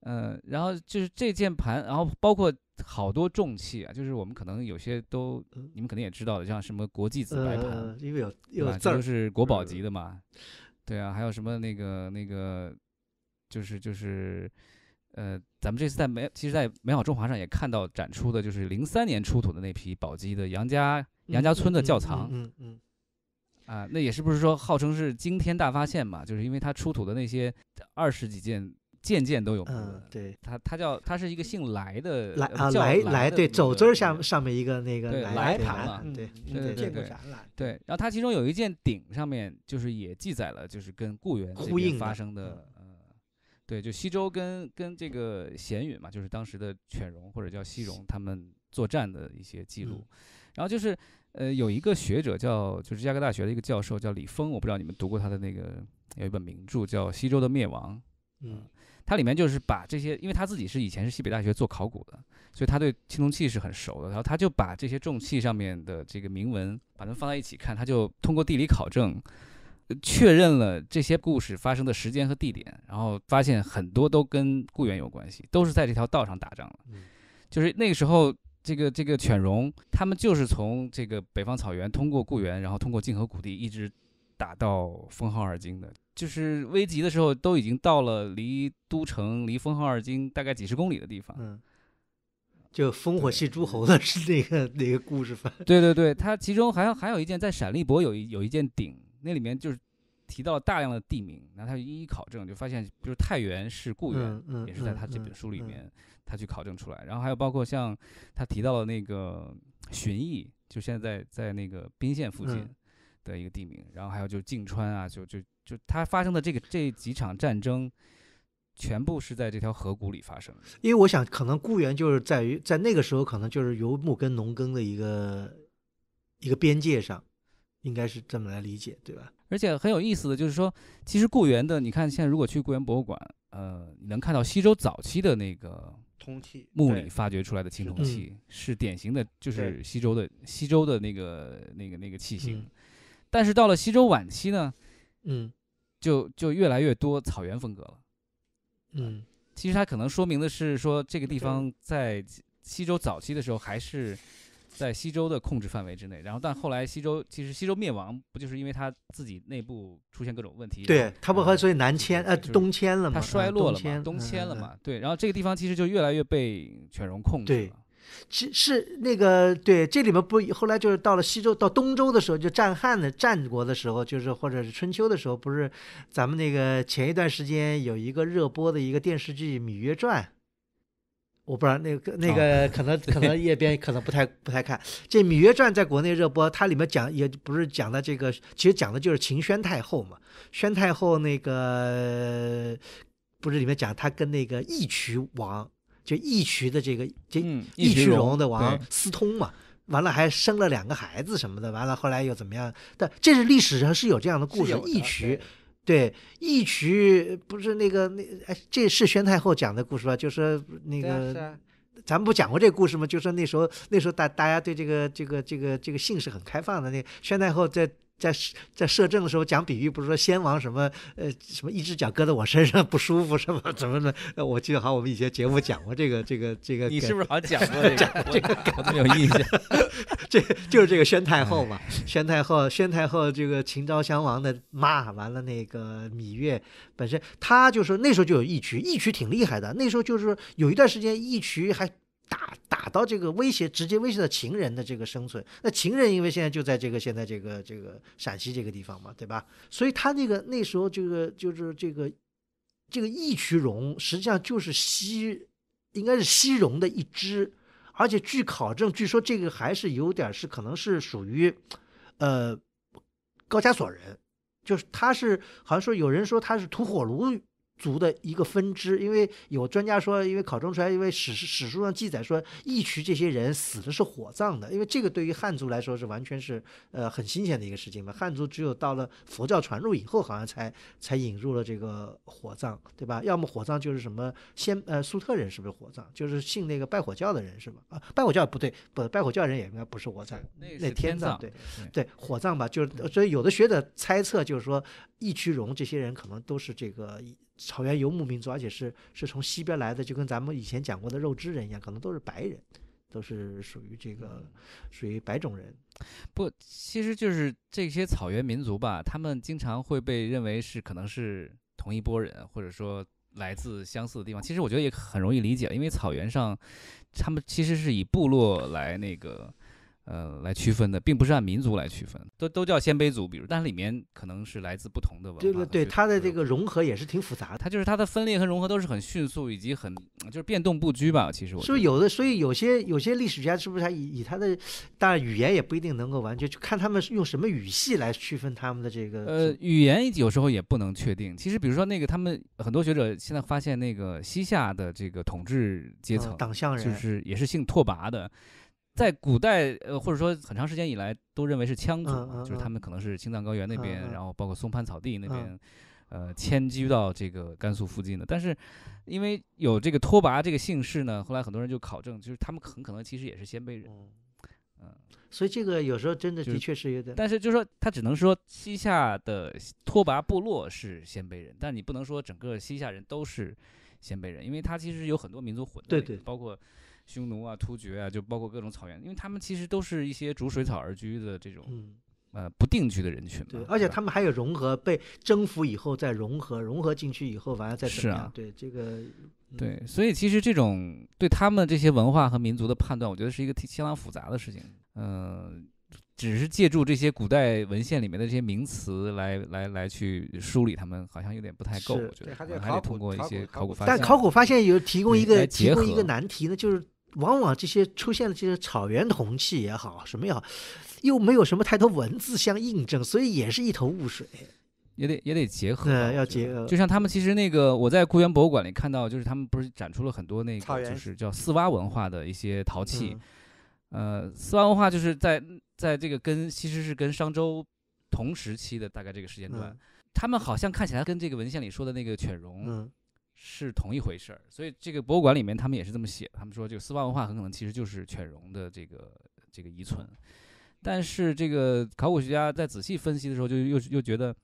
嗯，然后就是这件盘，然后包括好多重器啊，就是我们可能有些都你们肯定也知道的，像什么国际紫白盘，因为有有字，都是国宝级的嘛。对啊，还有什么那个那个，就是就是，呃，咱们这次在美，其实，在《美好中华》上也看到展出的，就是零三年出土的那批宝鸡的杨家杨家村的窖藏，嗯嗯，啊，那也是不是说号称是惊天大发现嘛？就是因为它出土的那些二十几件。件件都有，嗯，对他，他叫他是一个姓来的来啊来对，走之儿上上面一个那个来坦，对，对对对，然后他其中有一件鼎上面就是也记载了就是跟顾源呼应发生的，对，就西周跟跟这个鲜允嘛，就是当时的犬戎或者叫西戎他们作战的一些记录，然后就是呃有一个学者叫就是芝加哥大学的一个教授叫李峰，我不知道你们读过他的那个有一本名著叫《西周的灭亡》，嗯。它里面就是把这些，因为他自己是以前是西北大学做考古的，所以他对青铜器是很熟的。然后他就把这些重器上面的这个铭文，把它们放在一起看，他就通过地理考证，确认了这些故事发生的时间和地点。然后发现很多都跟固原有关系，都是在这条道上打仗了。就是那个时候，这个这个犬戎他们就是从这个北方草原通过固原，然后通过泾河谷地一直。打到封号二京的，就是危急的时候都已经到了离都城、离封号二京大概几十公里的地方。嗯，就烽火戏诸侯的是那个那个故事吧？对对对，他其中还还有一件，在陕历博有一有一件鼎，那里面就是提到了大量的地名，然后他一一考证，就发现，比如太原是固原，也是在他这本书里面他去考证出来。然后还有包括像他提到了那个寻邑，就现在在那个彬县附近。的一个地名，然后还有就是泾川啊，就就就它发生的这个这几场战争，全部是在这条河谷里发生的。因为我想，可能固原就是在于在那个时候，可能就是游牧跟农耕的一个一个边界上，应该是这么来理解，对吧？而且很有意思的就是说，其实固原的，你看现在如果去固原博物馆，呃，能看到西周早期的那个铜器墓里发掘出来的青铜器，是典型的，就是西周的西周的那个那个那个器型。但是到了西周晚期呢，嗯，就就越来越多草原风格了，嗯，其实它可能说明的是说这个地方在西周早期的时候还是在西周的控制范围之内，然后但后来西周其实西周灭亡不就是因为它自己内部出现各种问题，对，它不和所以南迁呃东迁了吗？它衰落了，东迁了嘛，对，然后这个地方其实就越来越被犬戎控制了。是是那个对，这里面不后来就是到了西周到东周的时候，就战汉的战国的时候，就是或者是春秋的时候，不是咱们那个前一段时间有一个热播的一个电视剧《芈月传》，我不知道那个那个可能 可能叶边可能不太不太看。这《芈月传》在国内热播，它里面讲也不是讲的这个，其实讲的就是秦宣太后嘛。宣太后那个不是里面讲她跟那个义渠王。就义渠的这个，这义渠戎的王私通嘛，完了还生了两个孩子什么的，完了后来又怎么样？但这是历史上是有这样的故事。义渠，对，义渠不是那个那哎，这是宣太后讲的故事吧？就是那个，咱们不讲过这故事吗？就说那时候那时候大大家对这个这个这个这个性是很开放的。那宣太后在。在在摄政的时候讲比喻，不是说先王什么呃什么一只脚搁在我身上不舒服什么怎么怎么？我记得好，像我们以前节目讲过这个这个这个。你是不是好像讲过 这个？这个，我有印象。这就是这个宣太后嘛？宣太后，宣太后这个秦昭襄王的妈，完了那个芈月本身，她就是那时候就有义渠，义渠挺厉害的。那时候就是有一段时间，义渠还。打打到这个威胁，直接威胁到秦人的这个生存。那秦人因为现在就在这个现在这个这个陕西这个地方嘛，对吧？所以他那个那时候这个就是这个这个义渠戎，实际上就是西应该是西戎的一支。而且据考证，据说这个还是有点是可能是属于呃高加索人，就是他是好像说有人说他是吐火炉。族的一个分支，因为有专家说，因为考证出来，因为史史书上记载说，义渠这些人死的是火葬的，因为这个对于汉族来说是完全是呃很新鲜的一个事情嘛。汉族只有到了佛教传入以后，好像才才引入了这个火葬，对吧？要么火葬就是什么先呃，粟特人是不是火葬？就是信那个拜火教的人是吧？啊，拜火教不对，不拜火教人也应该不是火葬，那是天葬，对对，火葬吧？就是所以有的学者猜测，就是说义渠戎这些人可能都是这个。草原游牧民族，而且是是从西边来的，就跟咱们以前讲过的肉汁人一样，可能都是白人，都是属于这个属于白种人。不，其实就是这些草原民族吧，他们经常会被认为是可能是同一波人，或者说来自相似的地方。其实我觉得也很容易理解，因为草原上他们其实是以部落来那个。呃，来区分的，并不是按民族来区分，都都叫鲜卑族，比如，但里面可能是来自不同的文化。对对，它的这个融合也是挺复杂的。它就是它的分裂和融合都是很迅速，以及很就是变动不居吧。其实我是不是有的，所以有些有些历史学家是不是他以以他的，当然语言也不一定能够完全就看他们用什么语系来区分他们的这个呃语言有时候也不能确定。其实比如说那个他们很多学者现在发现那个西夏的这个统治阶层党项人就是也是姓拓跋的。在古代，呃，或者说很长时间以来，都认为是羌族，就是他们可能是青藏高原那边，然后包括松潘草地那边，呃，迁居到这个甘肃附近的。但是，因为有这个拓跋这个姓氏呢，后来很多人就考证，就是他们很可能其实也是鲜卑人。嗯，所以这个有时候真的的确是有点。但是，就是说他只能说西夏的拓跋部落是鲜卑人，但你不能说整个西夏人都是鲜卑人，因为他其实有很多民族混对，包括。匈奴啊，突厥啊，就包括各种草原，因为他们其实都是一些逐水草而居的这种，呃，不定居的人群嘛。对，而且他们还有融合，被征服以后再融合，融合进去以后完了再怎么样。对这个，对，所以其实这种对他们这些文化和民族的判断，我觉得是一个相当复杂的事情。嗯，只是借助这些古代文献里面的这些名词来来来去梳理他们，好像有点不太够，我觉得还得通过一些考古发现。但考古发现有提供一个提供一个难题呢，就是。往往这些出现了这些草原铜器也好，什么也好，又没有什么太多文字相印证，所以也是一头雾水。也得也得结合，对，要结合。就像他们其实那个，我在故园博物馆里看到，就是他们不是展出了很多那个，就是叫四洼文化的一些陶器。呃，四洼文化就是在在这个跟其实是跟商周同时期的，大概这个时间段，他们好像看起来跟这个文献里说的那个犬戎，是同一回事儿，所以这个博物馆里面他们也是这么写他们说，这个丝袜文化很可能其实就是犬戎的这个这个遗存，但是这个考古学家在仔细分析的时候，就又又觉得，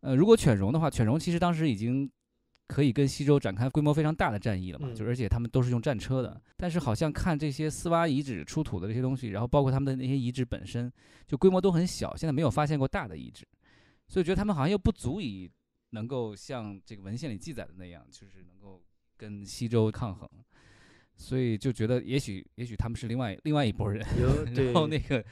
呃，如果犬戎的话，犬戎其实当时已经可以跟西周展开规模非常大的战役了嘛，就而且他们都是用战车的。但是好像看这些丝袜遗址出土的这些东西，然后包括他们的那些遗址本身，就规模都很小，现在没有发现过大的遗址，所以觉得他们好像又不足以。能够像这个文献里记载的那样，就是能够跟西周抗衡，所以就觉得也许，也许他们是另外另外一波人。然后那个，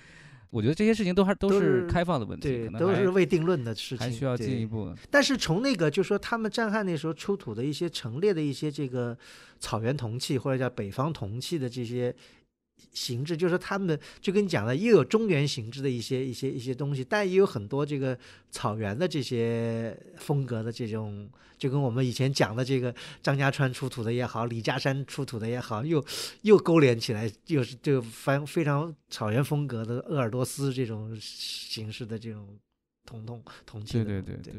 我觉得这些事情都还都是开放的问题，可能都是未定论的事情，还需要进一步。但是从那个就说他们战汉那时候出土的一些陈列的一些这个草原铜器或者叫北方铜器的这些。形制就是他们就跟你讲的，又有中原形制的一些一些一些东西，但也有很多这个草原的这些风格的这种，就跟我们以前讲的这个张家川出土的也好，李家山出土的也好，又又勾连起来，又是就非非常草原风格的鄂尔多斯这种形式的这种铜铜铜器。对对对对。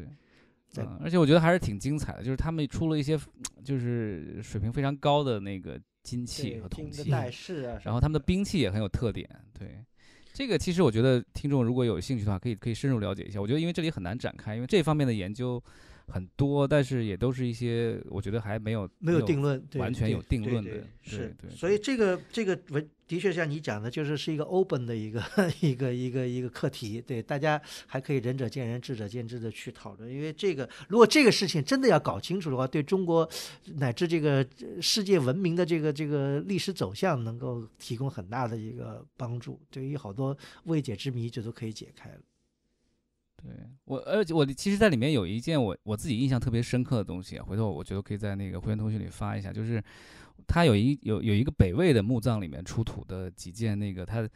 嗯，而且我觉得还是挺精彩的，就是他们出了一些，就是水平非常高的那个。金器和铜器，然后他们的兵器也很有特点。对，这个其实我觉得听众如果有兴趣的话，可以可以深入了解一下。我觉得因为这里很难展开，因为这方面的研究。很多，但是也都是一些，我觉得还没有没有定论，完全有定论的。是，所以这个这个文的确像你讲的，就是是一个 open 的一个 一个一个一个课题。对，大家还可以仁者见仁，智者见智的去讨论。因为这个，如果这个事情真的要搞清楚的话，对中国乃至这个世界文明的这个这个历史走向，能够提供很大的一个帮助。对，于好多未解之谜就都可以解开了。对我，而且我其实在里面有一件我我自己印象特别深刻的东西，回头我觉得可以在那个会员通讯里发一下，就是他有一有有一个北魏的墓葬里面出土的几件那个他，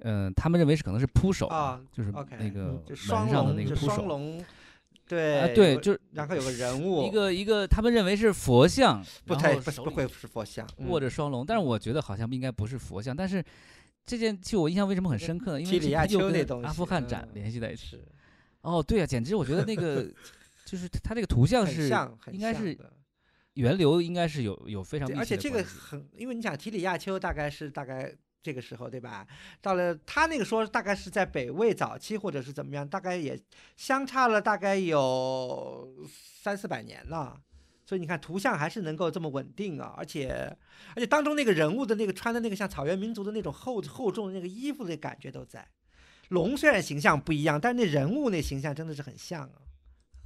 呃，他们认为是可能是铺首啊，就是那个门上的那个双龙，对对，就是然后有个人物，一个一个他们认为是佛像，不太不会是佛像，握着双龙，但是我觉得好像应该不是佛像，但是这件就我印象为什么很深刻呢？因为就跟阿富汗展联系在一起。哦，对呀，简直，我觉得那个 就是他这个图像，是应该是源流，应该是有有非常而且这个很，因为你想提里亚丘大概是大概这个时候对吧？到了他那个说大概是在北魏早期或者是怎么样，大概也相差了大概有三四百年了。所以你看图像还是能够这么稳定啊，而且而且当中那个人物的那个穿的那个像草原民族的那种厚厚重的那个衣服的感觉都在。龙虽然形象不一样，但是那人物那形象真的是很像啊。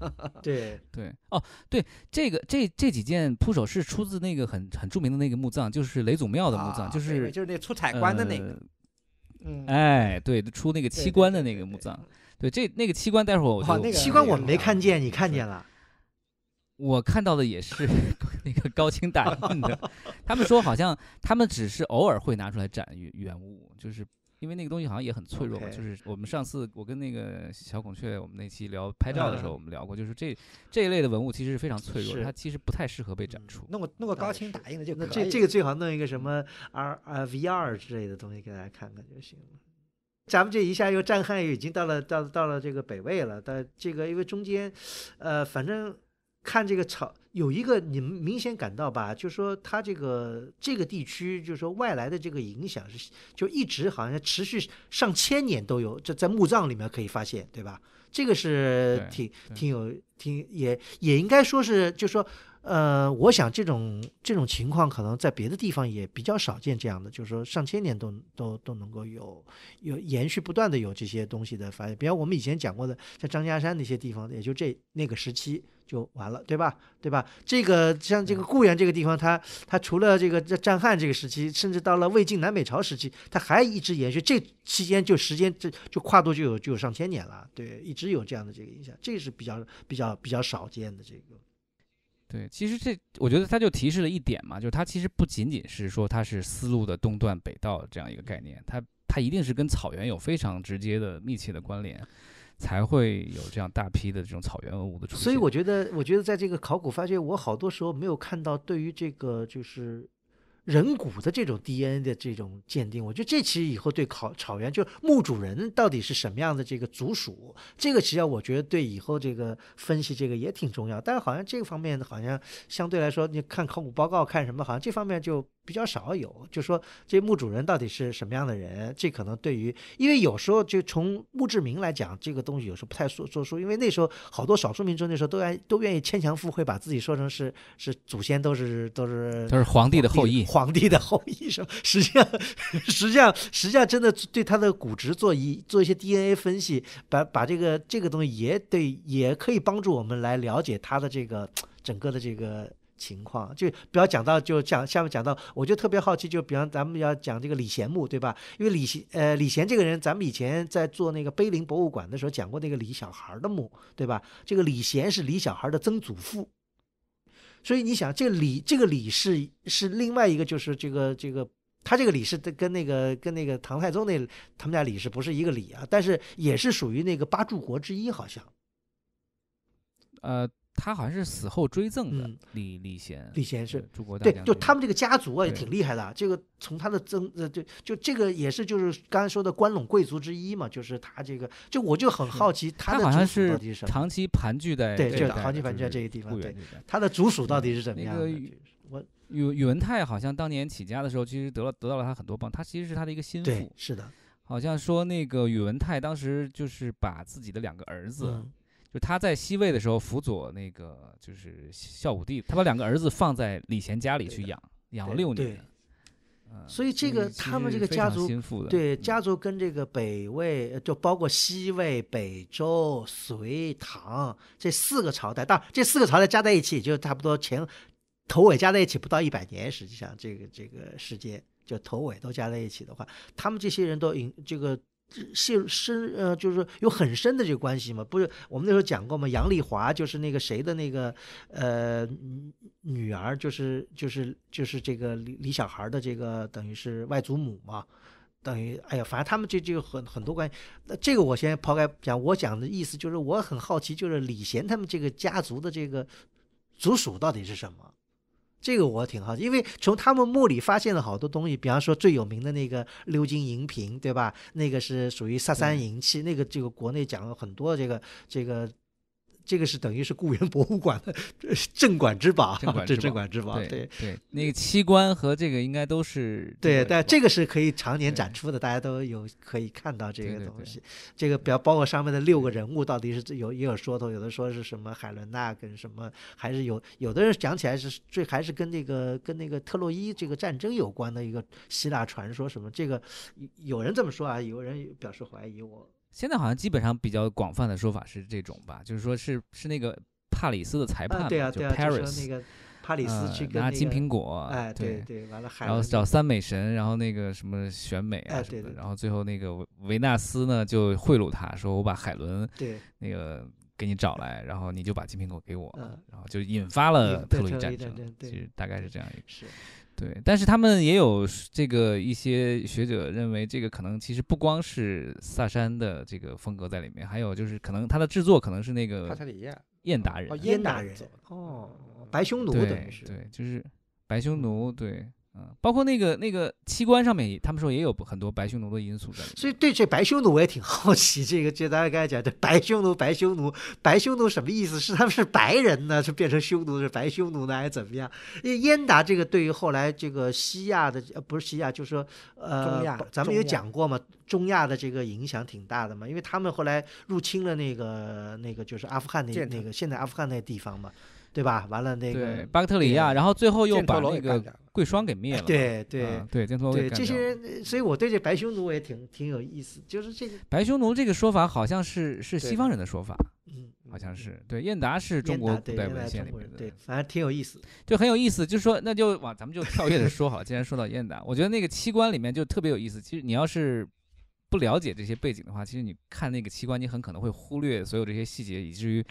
对对哦对，这个这这几件铺首是出自那个很很著名的那个墓葬，就是雷祖庙的墓葬，就是就是那出彩棺的那个。嗯，哎对，出那个漆棺的那个墓葬，对这那个漆棺，待会儿我。哦，那个漆棺我没看见，你看见了。我看到的也是 那个高清打印的，他们说好像他们只是偶尔会拿出来展原物，就是。因为那个东西好像也很脆弱，就是我们上次我跟那个小孔雀，我们那期聊拍照的时候，我们聊过，就是这这一类的文物其实是非常脆弱，它其实不太适合被展出。弄个弄个高清打印的就可以。那这这个最好弄一个什么 R 啊 VR 之类的东西给大家看看就行了。咱们这一下又战汉，又已经到了到到了这个北魏了，但这个因为中间，呃，反正。看这个朝有一个，你们明显感到吧？就说它这个这个地区，就是说外来的这个影响是，就一直好像持续上千年都有，这在墓葬里面可以发现，对吧？这个是挺挺有挺也也应该说是，就说呃，我想这种这种情况可能在别的地方也比较少见，这样的就是说上千年都都都能够有有延续不断的有这些东西的发现，比方我们以前讲过的，像张家山那些地方，也就这那个时期。就完了，对吧？对吧？这个像这个固原这个地方，它它除了这个在战汉这个时期，甚至到了魏晋南北朝时期，它还一直延续。这期间就时间这就跨度就有就有上千年了，对，一直有这样的这个影响，这是比较比较比较少见的这个。对，其实这我觉得它就提示了一点嘛，就是它其实不仅仅是说它是丝路的东段北道这样一个概念，它它一定是跟草原有非常直接的密切的关联。才会有这样大批的这种草原文物的出现，所以我觉得，我觉得在这个考古发掘，我好多时候没有看到对于这个就是。人骨的这种 DNA 的这种鉴定，我觉得这其实以后对考草原，就墓主人到底是什么样的这个族属，这个其实我觉得对以后这个分析这个也挺重要。但是好像这方面好像相对来说，你看考古报告看什么，好像这方面就比较少有。就说这墓主人到底是什么样的人，这可能对于，因为有时候就从墓志铭来讲，这个东西有时候不太说说书，因为那时候好多少数民族那时候都爱都愿意牵强附会，把自己说成是是祖先都是都是都是皇帝的后裔。皇帝的后裔是吧？实际上，实际上，实际上，真的对他的骨殖做一做一些 DNA 分析，把把这个这个东西也对，也可以帮助我们来了解他的这个整个的这个情况。就不要讲到，就讲下面讲到，我就特别好奇，就比方咱们要讲这个李贤墓，对吧？因为李贤，呃，李贤这个人，咱们以前在做那个碑林博物馆的时候讲过那个李小孩的墓，对吧？这个李贤是李小孩的曾祖父。所以你想，这个李，这个李是是另外一个，就是这个这个他这个李是跟那个跟那个唐太宗那他们家李氏不是一个李啊，但是也是属于那个八柱国之一，好像。呃。他好像是死后追赠的，李李贤，李贤是，对，就他们这个家族啊也挺厉害的。这个从他的曾，呃，对，就这个也是就是刚才说的关陇贵族之一嘛，就是他这个，就我就很好奇他的祖是长期盘踞在对，长期盘踞在这些地方。对，他的族属到底是怎么样？那个宇宇宇文泰好像当年起家的时候，其实得了得到了他很多帮，他其实是他的一个心腹。是的。好像说那个宇文泰当时就是把自己的两个儿子。就他在西魏的时候辅佐那个就是孝武帝，他把两个儿子放在李贤家里去养，养了六年。所以这个他们这个家族，对家族跟这个北魏，就包括西魏、北周、隋、唐这四个朝代，当然这四个朝代加在一起也就差不多前头尾加在一起不到一百年。实际上，这个这个时间就头尾都加在一起的话，他们这些人都引这个。是深呃，就是有很深的这个关系嘛，不是我们那时候讲过吗？杨丽华就是那个谁的那个呃女儿，就是就是就是这个李李小孩的这个等于是外祖母嘛，等于哎呀，反正他们这就很很多关系。那这个我先抛开讲，我讲的意思就是我很好奇，就是李贤他们这个家族的这个族属到底是什么。这个我挺好奇，因为从他们墓里发现了好多东西，比方说最有名的那个鎏金银瓶，对吧？那个是属于萨三银器，那个这个国内讲了很多这个这个。这个是等于是故园博物馆的镇馆之宝，这镇馆之宝。对对，那个器官和这个应该都是对，但这个是可以常年展出的，大家都有可以看到这个东西。这个比较包括上面的六个人物，到底是有也有说头，有的说是什么海伦娜跟什么，还是有有的人讲起来是最还是跟那个跟那个特洛伊这个战争有关的一个希腊传说，什么这个有人这么说啊，有人表示怀疑我。现在好像基本上比较广泛的说法是这种吧，就是说是是那个帕里斯的裁判嘛，就 Paris，帕里斯去拿金苹果，哎，对对，完了，然后找三美神，然后那个什么选美啊什么，的，然后最后那个维纳斯呢就贿赂他说，我把海伦对那个给你找来，然后你就把金苹果给我，然后就引发了特洛伊战争，其实大概是这样一个。是。对，但是他们也有这个一些学者认为，这个可能其实不光是萨山的这个风格在里面，还有就是可能他的制作可能是那个帕亚、燕达人、燕达人哦，白匈奴等于是对，就是白匈奴对。嗯，包括那个那个器官上面，他们说也有很多白匈奴的因素在里。所以对这白匈奴我也挺好奇，这个就大家刚才讲的白匈奴、白匈奴、白匈奴什么意思？是他们是白人呢，是变成匈奴是白匈奴呢，还是怎么样？因为燕达这个对于后来这个西亚的呃不是西亚，就说呃，咱们也讲过嘛，中亚的这个影响挺大的嘛，因为他们后来入侵了那个那个就是阿富汗那那个现在阿富汗那个地方嘛。对吧？完了那个巴克特里亚，然后最后又把那个贵霜给灭了。对对对，对这些人，所以我对这白匈奴也挺挺有意思。就是这个白匈奴这个说法，好像是是西方人的说法。嗯，好像是。对，燕达是中国古代文献里面的。对，反正挺有意思，就很有意思。就是说，那就往咱们就跳跃着说好。既然说到燕达，我觉得那个奇观里面就特别有意思。其实你要是不了解这些背景的话，其实你看那个奇观，你很可能会忽略所有这些细节，以至于。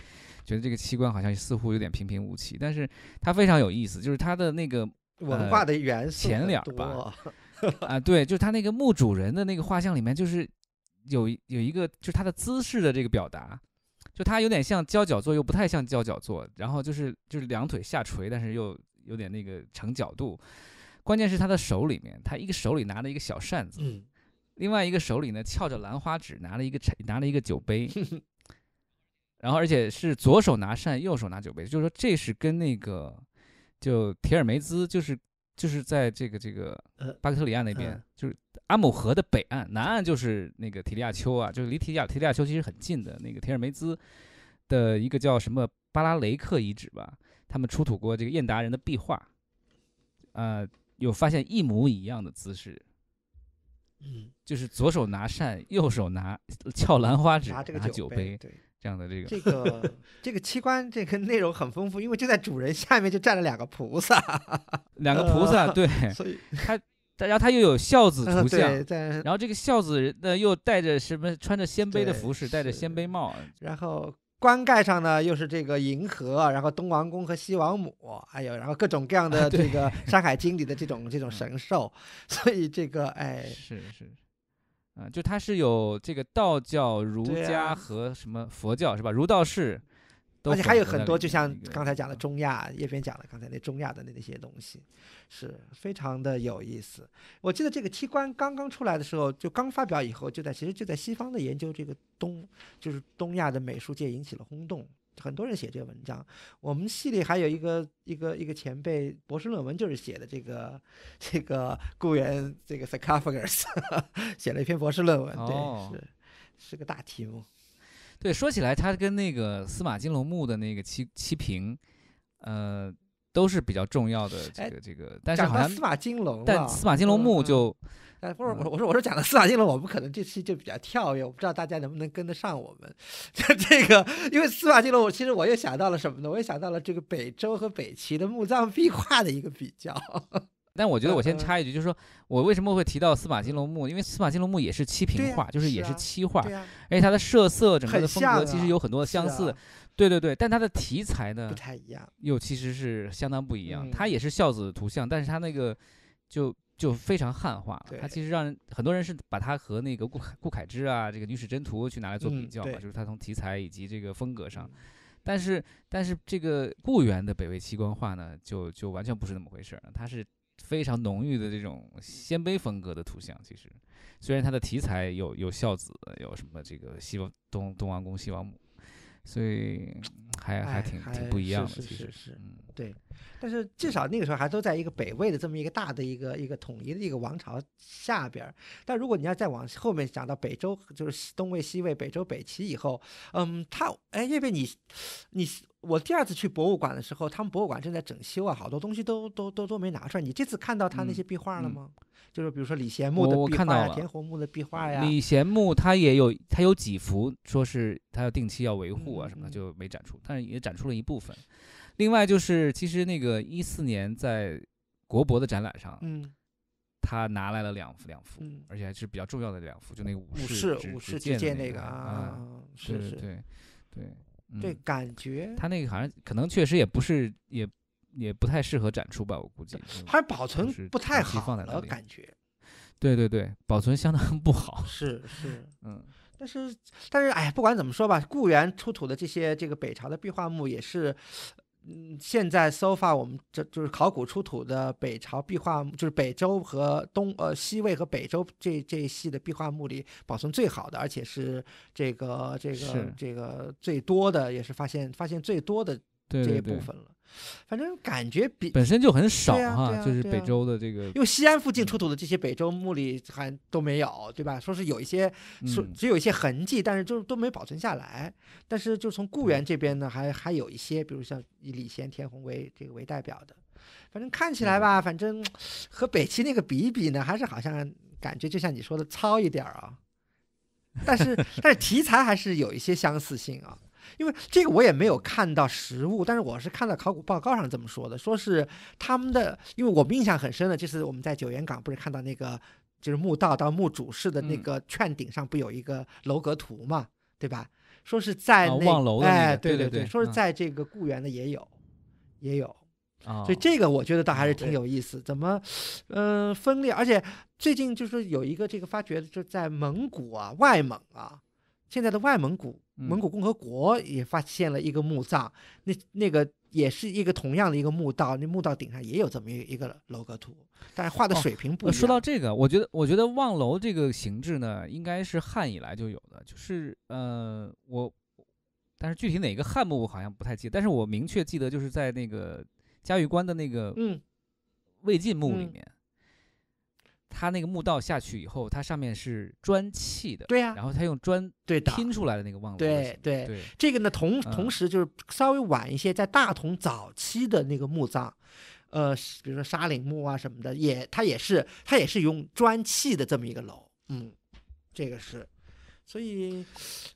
觉得这个器官好像似乎有点平平无奇，但是它非常有意思，就是它的那个文化的元素前脸吧，啊，对，就它那个墓主人的那个画像里面，就是有有一个，就是它的姿势的这个表达，就它有点像交脚坐，又不太像交脚坐，然后就是就是两腿下垂，但是又有点那个成角度，关键是他的手里面，他一个手里拿着一个小扇子，嗯，另外一个手里呢翘着兰花指，拿了一个拿了一个酒杯。然后，而且是左手拿扇，右手拿酒杯，就是说这是跟那个，就铁尔梅兹，就是就是在这个这个巴克特里亚那边，就是阿姆河的北岸、南岸，就是那个提利亚丘啊，就是离提亚提利亚丘其实很近的那个提尔梅兹的一个叫什么巴拉雷克遗址吧，他们出土过这个燕达人的壁画，呃，有发现一模一样的姿势，嗯，就是左手拿扇，右手拿翘兰花指拿酒杯，对。这样的这个这个 这个器官这个内容很丰富，因为就在主人下面就站了两个菩萨，两个菩萨对，所以他，然后他又有孝子图像，对，然后这个孝子呢又带着什么，穿着鲜卑的服饰，戴着鲜卑帽，然后棺盖上呢又是这个银河，然后东王公和西王母，哎呦，然后各种各样的这个《山海经》里的这种这种神兽，所以这个哎是是。啊，就它是有这个道教、儒家和什么佛教是吧？儒道释，而且还有很多，就像刚才讲的中亚，叶边讲的刚才那中亚的那那些东西，是非常的有意思。我记得这个《器官刚刚出来的时候，就刚发表以后，就在其实就在西方的研究这个东，就是东亚的美术界引起了轰动。很多人写这个文章，我们系里还有一个一个一个前辈，博士论文就是写的这个 这个雇员这个 s a r o p h a g u s 写了一篇博士论文，对，是是个大题目。对，说起来，他跟那个司马金龙墓的那个七七平，呃，都是比较重要的这个这个，但是好像司马金龙，但司马金龙墓就。哎，不是我，说我说讲的司马金龙，我们可能这期就比较跳跃，我不知道大家能不能跟得上我们。就 这个，因为司马金龙，我其实我又想到了什么呢？我又想到了这个北周和北齐的墓葬壁画的一个比较。但我觉得我先插一句，就是说我为什么会提到司马金龙墓？因为司马金龙墓也是漆平画，就是也是漆画，而且它的设色、整个的风格其实有很多相似。对对对，但它的题材呢，又其实是相当不一样。它也是孝子图像，但是它那个就。就非常汉化，他其实让很多人是把他和那个顾顾恺之啊，这个《女史箴图》去拿来做比较嘛，就是他从题材以及这个风格上。但是，但是这个顾源的北魏期官画呢，就就完全不是那么回事儿，它是非常浓郁的这种鲜卑风格的图像。其实，虽然它的题材有有孝子，有什么这个西王东东王公西王母，所以 还还挺挺不一样的，其实，是嗯。对，但是至少那个时候还都在一个北魏的这么一个大的一个一个统一的一个王朝下边但如果你要再往后面讲到北周，就是东魏、西魏、北周、北齐以后，嗯，他哎，叶贝你你我第二次去博物馆的时候，他们博物馆正在整修啊，好多东西都都都都没拿出来。你这次看到他那些壁画了吗？就是比如说李贤墓的壁画呀、田侯墓的壁画呀。李贤墓他也有，他有几幅说是他要定期要维护啊什么的就没展出，但是也展出了一部分。另外就是，其实那个一四年在国博的展览上，嗯，他拿来了两幅两幅，而且还是比较重要的两幅，就那个武士武士剑剑那个啊，是是，对对对，感觉他那个好像可能确实也不是也也不太适合展出吧，我估计还是保存不太好，放在哪里？感觉对对对，保存相当不好，是是，嗯，但是但是哎，不管怎么说吧，固原出土的这些这个北朝的壁画墓也是。嗯，现在 so f a 我们这就是考古出土的北朝壁画，就是北周和东呃西魏和北周这这一系的壁画墓里保存最好的，而且是这个这个这个最多的，也是发现发现最多的这一部分了。反正感觉比本身就很少哈，就是北周的这个，因为西安附近出土的这些北周墓里还都没有，对吧？说是有一些，只只有一些痕迹，但是就都没保存下来。但是就从固原这边呢，还还有一些，比如像以李贤、天弘为这个为代表的。反正看起来吧，反正和北齐那个比一比呢，还是好像感觉就像你说的糙一点儿啊。但是但是题材还是有一些相似性啊。因为这个我也没有看到实物，但是我是看到考古报告上这么说的，说是他们的，因为我们印象很深的就是我们在九原港不是看到那个就是墓道到墓主室的那个券顶上不有一个楼阁图嘛，对吧？说是在那哎，对对对，说是在这个固原的也有，也有啊，所以这个我觉得倒还是挺有意思。怎么，嗯，分裂？而且最近就是有一个这个发掘，就在蒙古啊，外蒙啊，现在的外蒙古。蒙古共和国也发现了一个墓葬，那那个也是一个同样的一个墓道，那墓道顶上也有这么一一个楼阁图，但是画的水平不。说到这个，我觉得我觉得望楼这个形制呢，应该是汉以来就有的，就是呃我，但是具体哪个汉墓我好像不太记但是我明确记得就是在那个嘉峪关的那个嗯魏晋墓里面。它那个墓道下去以后，它上面是砖砌的，对呀，然后它用砖对拼出来的那个望楼，对对对，这个呢同同时就是稍微晚一些，在大同早期的那个墓葬，呃，比如说沙岭墓啊什么的，也它也是它也是用砖砌的这么一个楼，嗯，这个是。所以，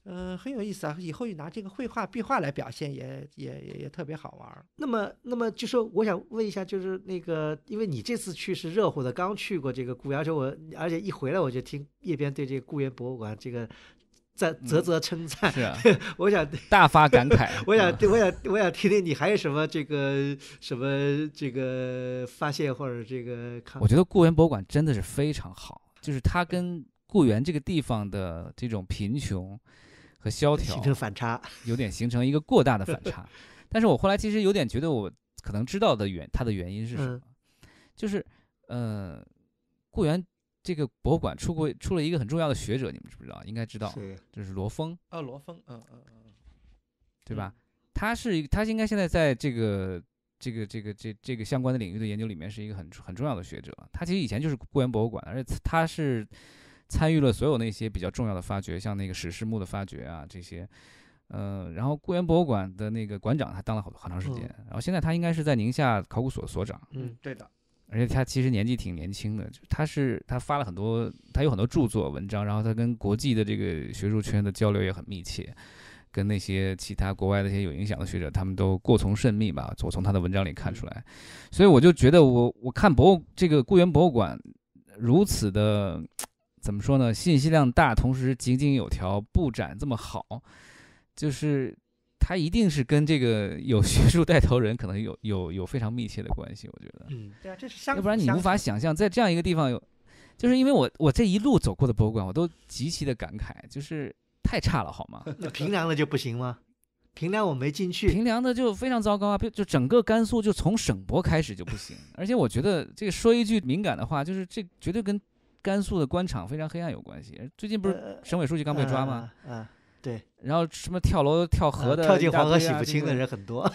呃，很有意思啊！以后你拿这个绘画、壁画来表现，也也也特别好玩。那么，那么就说，我想问一下，就是那个，因为你这次去是热乎的，刚去过这个故园，而且我，而且一回来我就听叶边对这个故园博物馆这个赞，啧啧称赞。是啊，我想大发感慨。我想，我想，我想听听你还有什么这个什么这个发现或者这个看。我觉得故园博物馆真的是非常好，就是它跟。固原这个地方的这种贫穷和萧条形成反差，有点形成一个过大的反差。但是我后来其实有点觉得，我可能知道的原它的原因是什么，就是，呃，固原这个博物馆出国出了一个很重要的学者，你们知不知道？应该知道，就是罗峰。啊，罗峰，嗯嗯嗯，对吧？他是他应该现在在这个这个这个这这个相关的领域的研究里面是一个很很重要的学者。他其实以前就是固原博物馆而且他是。参与了所有那些比较重要的发掘，像那个史诗墓的发掘啊，这些，呃，然后固原博物馆的那个馆长，他当了好好长时间。然后现在他应该是在宁夏考古所所长。嗯，对的。而且他其实年纪挺年轻的，他是他发了很多，他有很多著作文章，然后他跟国际的这个学术圈的交流也很密切，跟那些其他国外的一些有影响的学者，他们都过从甚密吧，我从他的文章里看出来。所以我就觉得，我我看博物这个固原博物馆如此的。怎么说呢？信息量大，同时井井有条，布展这么好，就是它一定是跟这个有学术带头人，可能有有有非常密切的关系。我觉得，嗯，对啊，这是要不然你无法想象，在这样一个地方有，就是因为我我这一路走过的博物馆，我都极其的感慨，就是太差了，好吗？那平凉的就不行吗？平凉我没进去，平凉的就非常糟糕啊！就就整个甘肃就从省博开始就不行，而且我觉得这个说一句敏感的话，就是这绝对跟。甘肃的官场非常黑暗有关系，最近不是省委书记刚被抓吗？嗯，对。然后什么跳楼、跳河的、跳进黄河洗不清的人很多。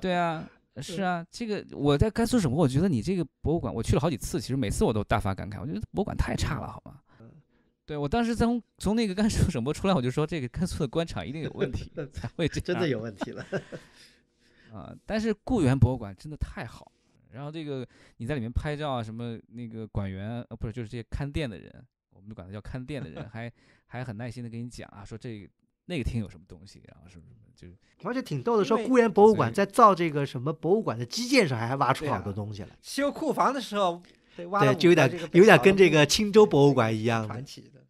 对啊，是啊，这个我在甘肃省博，我觉得你这个博物馆，我去了好几次，其实每次我都大发感慨，我觉得博物馆太差了，好吗？嗯，对我当时从从那个甘肃省博出来，我就说这个甘肃的官场一定有问题，才会真的有问题了。啊，但是固原博物馆真的太好。然后这个你在里面拍照啊，什么那个管员呃不是就是这些看店的人，我们就管他叫看店的人，还还很耐心的跟你讲啊，说这那个厅有什么东西，然后什么什么，就，是而且挺逗的，说孤原博物馆在造这个什么博物馆的基建上还挖出好多东西来，修库房的时候挖对，就有点有点跟这个青州博物馆一样，传奇的。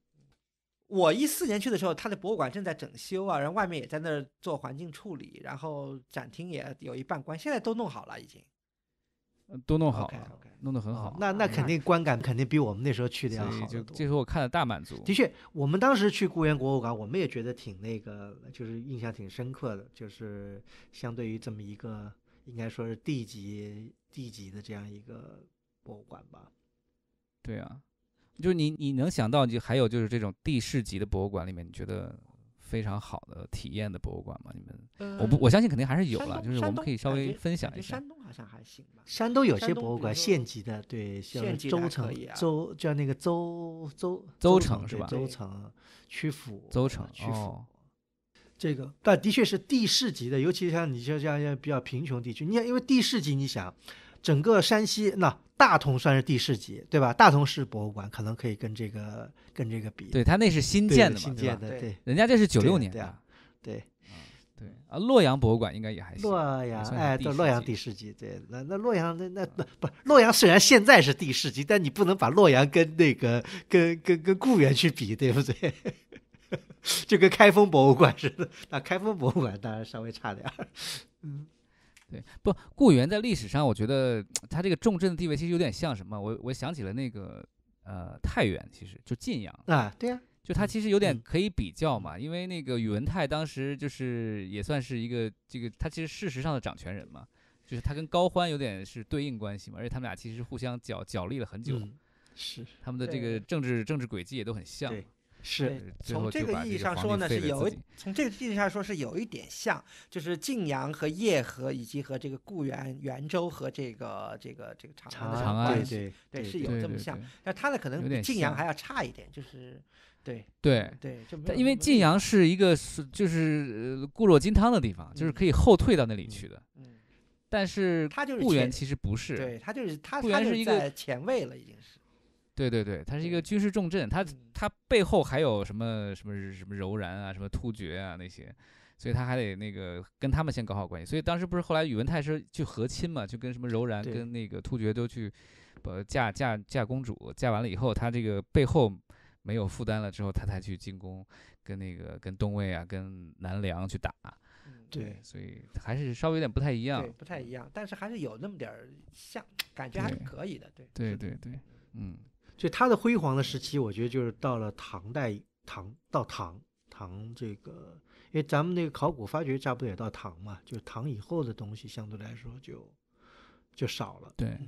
我一四年去的时候，他的博物馆正在整修啊，然后外面也在那儿做环境处理，然后展厅也有一半关，现在都弄好了已经。都弄好，弄得很好，那那肯定观感肯定比我们那时候去的要好很多。这我看了大满足。的确，我们当时去故园博物馆，我们也觉得挺那个，就是印象挺深刻的。就是相对于这么一个应该说是地级地级的这样一个博物馆吧。对啊，就是你你能想到，就还有就是这种地市级的博物馆里面，你觉得？非常好的体验的博物馆吗？你们，我不，我相信肯定还是有了，就是我们可以稍微分享一下。山东好像还行吧。山东有些博物馆县级的，对，县级城、可以啊。周叫那个周周周城是吧？周城曲阜。周城曲阜，这个但的确是地市级的，尤其像你像像像比较贫穷地区，你因为地市级，你想。整个山西，那大同算是地市级，对吧？大同市博物馆可能可以跟这个跟这个比。对它那是新建的，新建的，对，人家这是九六年。的，对对啊，洛阳博物馆应该也还行。洛阳哎，洛阳地市级，对，那那洛阳那那不洛阳虽然现在是地市级，但你不能把洛阳跟那个跟跟跟固原去比，对不对？就跟开封博物馆似的，那开封博物馆当然稍微差点儿。嗯。对，不，顾源在历史上，我觉得他这个重镇的地位其实有点像什么？我我想起了那个，呃，太原，其实就晋阳啊，对呀，就他其实有点可以比较嘛，因为那个宇文泰当时就是也算是一个这个，他其实事实上的掌权人嘛，就是他跟高欢有点是对应关系嘛，而且他们俩其实互相角角力了很久，是他们的这个政治政治轨迹也都很像。是从这个意义上说呢，是有从这个意义上说是有一点像，就是晋阳和邺和以及和这个固原、原州和这个这个这个长安的关系，对是有这么像。但它的可能比晋阳还要差一点，就是对对对，因为晋阳是一个是就是固若金汤的地方，就是可以后退到那里去的。嗯，但是他就是固原其实不是，对他就是他固原是个前卫了已经是。对对对，它是一个军事重镇，它它背后还有什么什么什么柔然啊，什么突厥啊那些，所以他还得那个跟他们先搞好关系。所以当时不是后来宇文泰是去和亲嘛，就跟什么柔然，跟那个突厥都去，呃，嫁嫁嫁公主，嫁完了以后，他这个背后没有负担了之后，他才去进攻，跟那个跟东魏啊，跟南梁去打。对，所以还是稍微有点不太一样，不太一样，但是还是有那么点儿像，感觉还是可以的。对对对对，嗯。就它的辉煌的时期，我觉得就是到了唐代，唐到唐唐这个，因为咱们那个考古发掘，差不多也到唐嘛？就唐以后的东西相对来说就就少了。对，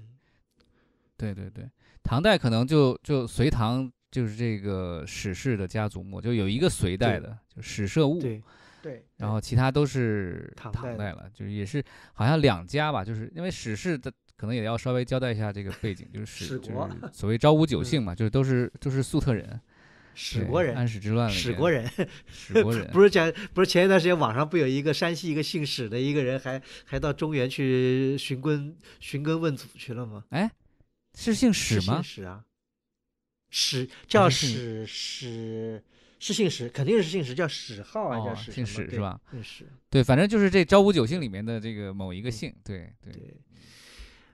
对对对，唐代可能就就隋唐就是这个史氏的家族墓，就有一个隋代的，就史舍物，对，然后其他都是唐代了，就是也是好像两家吧，就是因为史氏的。可能也要稍微交代一下这个背景，就是史国 所谓“昭武九姓”嘛，就是都是都是粟特人，史国人，安史之乱，史国人，史国人，不是讲不是前一段时间网上不有一个山西一个姓史的一个人，还还到中原去寻根寻根问祖去了吗？哎，是姓史吗？史啊，史叫史史是姓史，肯定是姓史，叫史浩啊，叫史姓史是吧？姓史对，反正就是这“昭武九姓”里面的这个某一个姓，对对。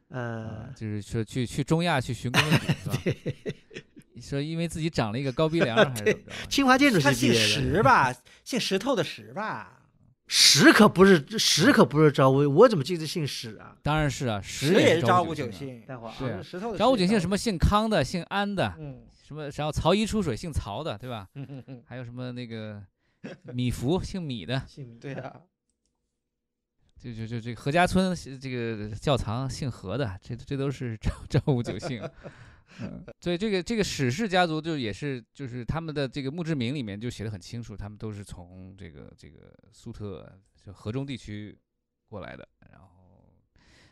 呃，就是说去去中亚去寻公主，说因为自己长了一个高鼻梁还是怎么着？清华建筑系姓石 吧？姓石头的石吧？石可不是石可不是招薇，我怎么记得姓石啊？当然是啊，石也是赵武九姓，是啊。招武九姓什么？姓康的，姓安的，什么？然后曹衣出水，姓曹的，对吧？还有什么那个米芾，姓米的。姓对啊。就就就这何家村这个教堂姓何的，这这都是赵赵武九姓。所以这个这个史氏家族就也是就是他们的这个墓志铭里面就写的很清楚，他们都是从这个这个粟特就河中地区过来的。然后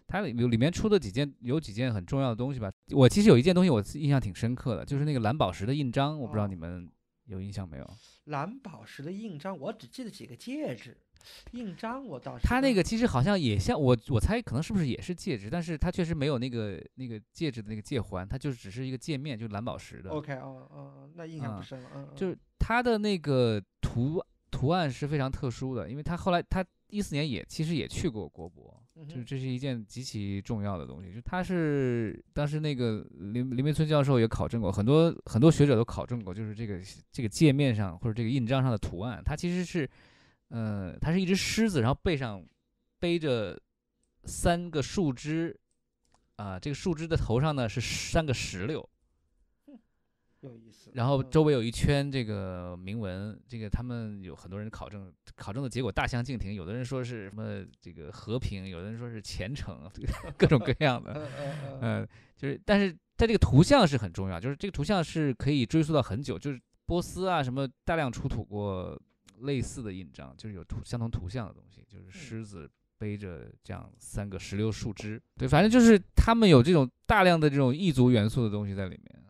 它里里面出的几件有几件很重要的东西吧。我其实有一件东西我印象挺深刻的，就是那个蓝宝石的印章，我不知道你们有印象没有？蓝宝石的印章，我只记得几个戒指。印章我倒是他那个其实好像也像我我猜可能是不是也是戒指，但是他确实没有那个那个戒指的那个戒环，它就只是一个戒面，就蓝宝石的。OK，哦哦，那印象不深了。嗯，就是它的那个图图案是非常特殊的，因为他后来他一四年也其实也去过国博，就是这是一件极其重要的东西。就他是当时那个林林明村教授也考证过，很多很多学者都考证过，就是这个这个界面上或者这个印章上的图案，它其实是。嗯，它是一只狮子，然后背上背着三个树枝，啊，这个树枝的头上呢是三个石榴，有意思。然后周围有一圈这个铭文，这个他们有很多人考证，考证的结果大相径庭。有的人说是什么这个和平，有的人说是虔诚，各种各样的。嗯 就是，但是它这个图像是很重要，就是这个图像是可以追溯到很久，就是波斯啊什么大量出土过。类似的印章就是有图相同图像的东西，就是狮子背着这样三个石榴树枝，对，反正就是他们有这种大量的这种异族元素的东西在里面。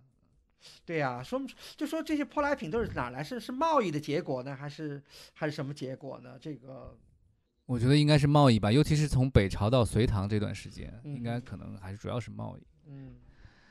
对呀，说就说这些舶来品都是哪来？是是贸易的结果呢，还是还是什么结果呢？这个，我觉得应该是贸易吧，尤其是从北朝到隋唐这段时间，应该可能还是主要是贸易。嗯。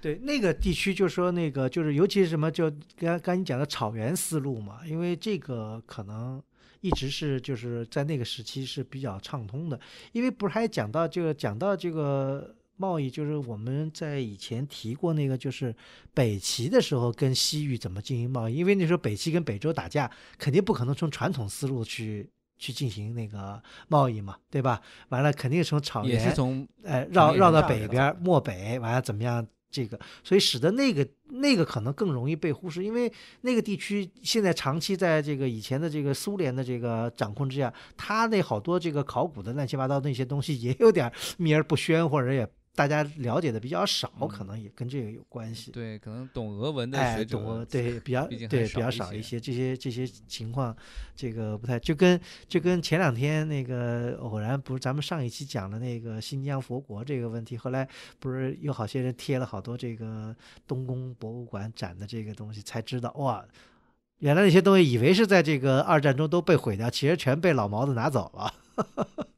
对那个地区，就说那个就是，尤其是什么，就刚刚你讲的草原丝路嘛，因为这个可能一直是就是在那个时期是比较畅通的。因为不是还讲到，就讲到这个贸易，就是我们在以前提过那个，就是北齐的时候跟西域怎么进行贸易，因为那时候北齐跟北周打架，肯定不可能从传统思路去去进行那个贸易嘛，对吧？完了，肯定从草原，也是从哎绕绕到北边漠北，完了怎么样？这个，所以使得那个那个可能更容易被忽视，因为那个地区现在长期在这个以前的这个苏联的这个掌控之下，它那好多这个考古的乱七八糟那些东西也有点秘 而不宣，或者也。大家了解的比较少，可能也跟这个有关系。对，可能懂俄文的学者哎，懂 对比较对比较少一些，这些这些情况，这个不太就跟就跟前两天那个偶然不是咱们上一期讲的那个新疆佛国这个问题，后来不是有好些人贴了好多这个东宫博物馆展的这个东西，才知道哇，原来那些东西以为是在这个二战中都被毁掉，其实全被老毛子拿走了。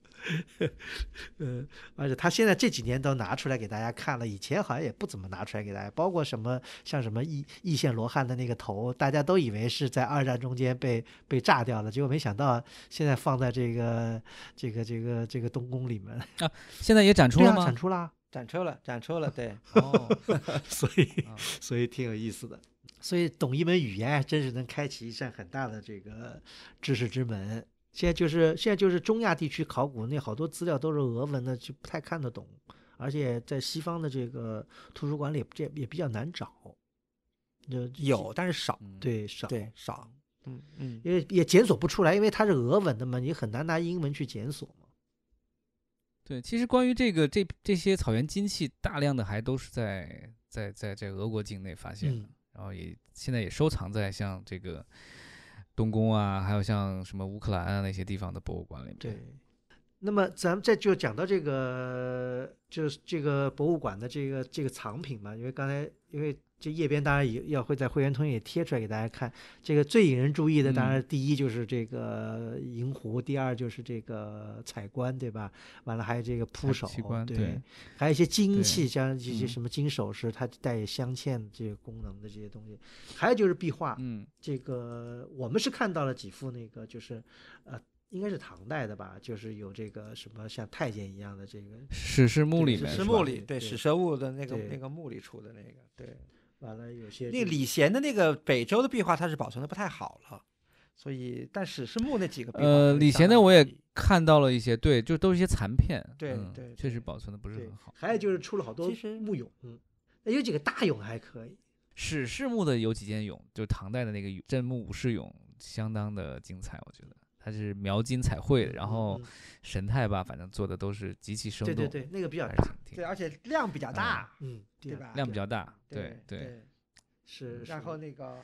呃，而且他现在这几年都拿出来给大家看了，以前好像也不怎么拿出来给大家。包括什么像什么易易县罗汉的那个头，大家都以为是在二战中间被被炸掉了，结果没想到现在放在这个这个这个这个东宫里面啊！现在也展出了吗？展出了，展出了，展出了，对。哦，所以所以挺有意思的，所以懂一门语言真是能开启一扇很大的这个知识之门。现在就是现在就是中亚地区考古那好多资料都是俄文的，就不太看得懂，而且在西方的这个图书馆里这也比较难找，就有但是少，对少对少，嗯嗯，因为也检索不出来，因为它是俄文的嘛，你很难拿英文去检索嘛。对，其实关于这个这这些草原金器，大量的还都是在在在在俄国境内发现，的，然后也现在也收藏在像这个。东宫啊，还有像什么乌克兰啊那些地方的博物馆里面，对。那么咱们再就讲到这个，就是这个博物馆的这个这个藏品嘛，因为刚才因为。这页边当然也要会在会员通讯也贴出来给大家看。这个最引人注意的当然第一就是这个银壶，第二就是这个彩棺，对吧？完了还有这个铺首，对，还有一些金器，像这些什么金首饰，它带镶嵌这些功能的这些东西。还有就是壁画，嗯，这个我们是看到了几幅那个就是，呃，应该是唐代的吧，就是有这个什么像太监一样的这个史诗墓里面，史诗墓里对，史氏物的那个那个墓里出的那个对。完了，有些那个李贤的那个北周的壁画，它是保存的不太好了，所以但史氏墓那几个呃，李贤的我也看到了一些，对，就都是一些残片，对对，确实保存的不是很好。还有就是出了好多墓俑，嗯，有几个大俑还可以。史氏墓的有几件俑，就唐代的那个镇墓武士俑，相当的精彩，我觉得。他是描金彩绘的，然后神态吧，反正做的都是极其生动。对对对，那个比较对，而且量比较大，嗯，对吧？量比较大，对对是。然后那个，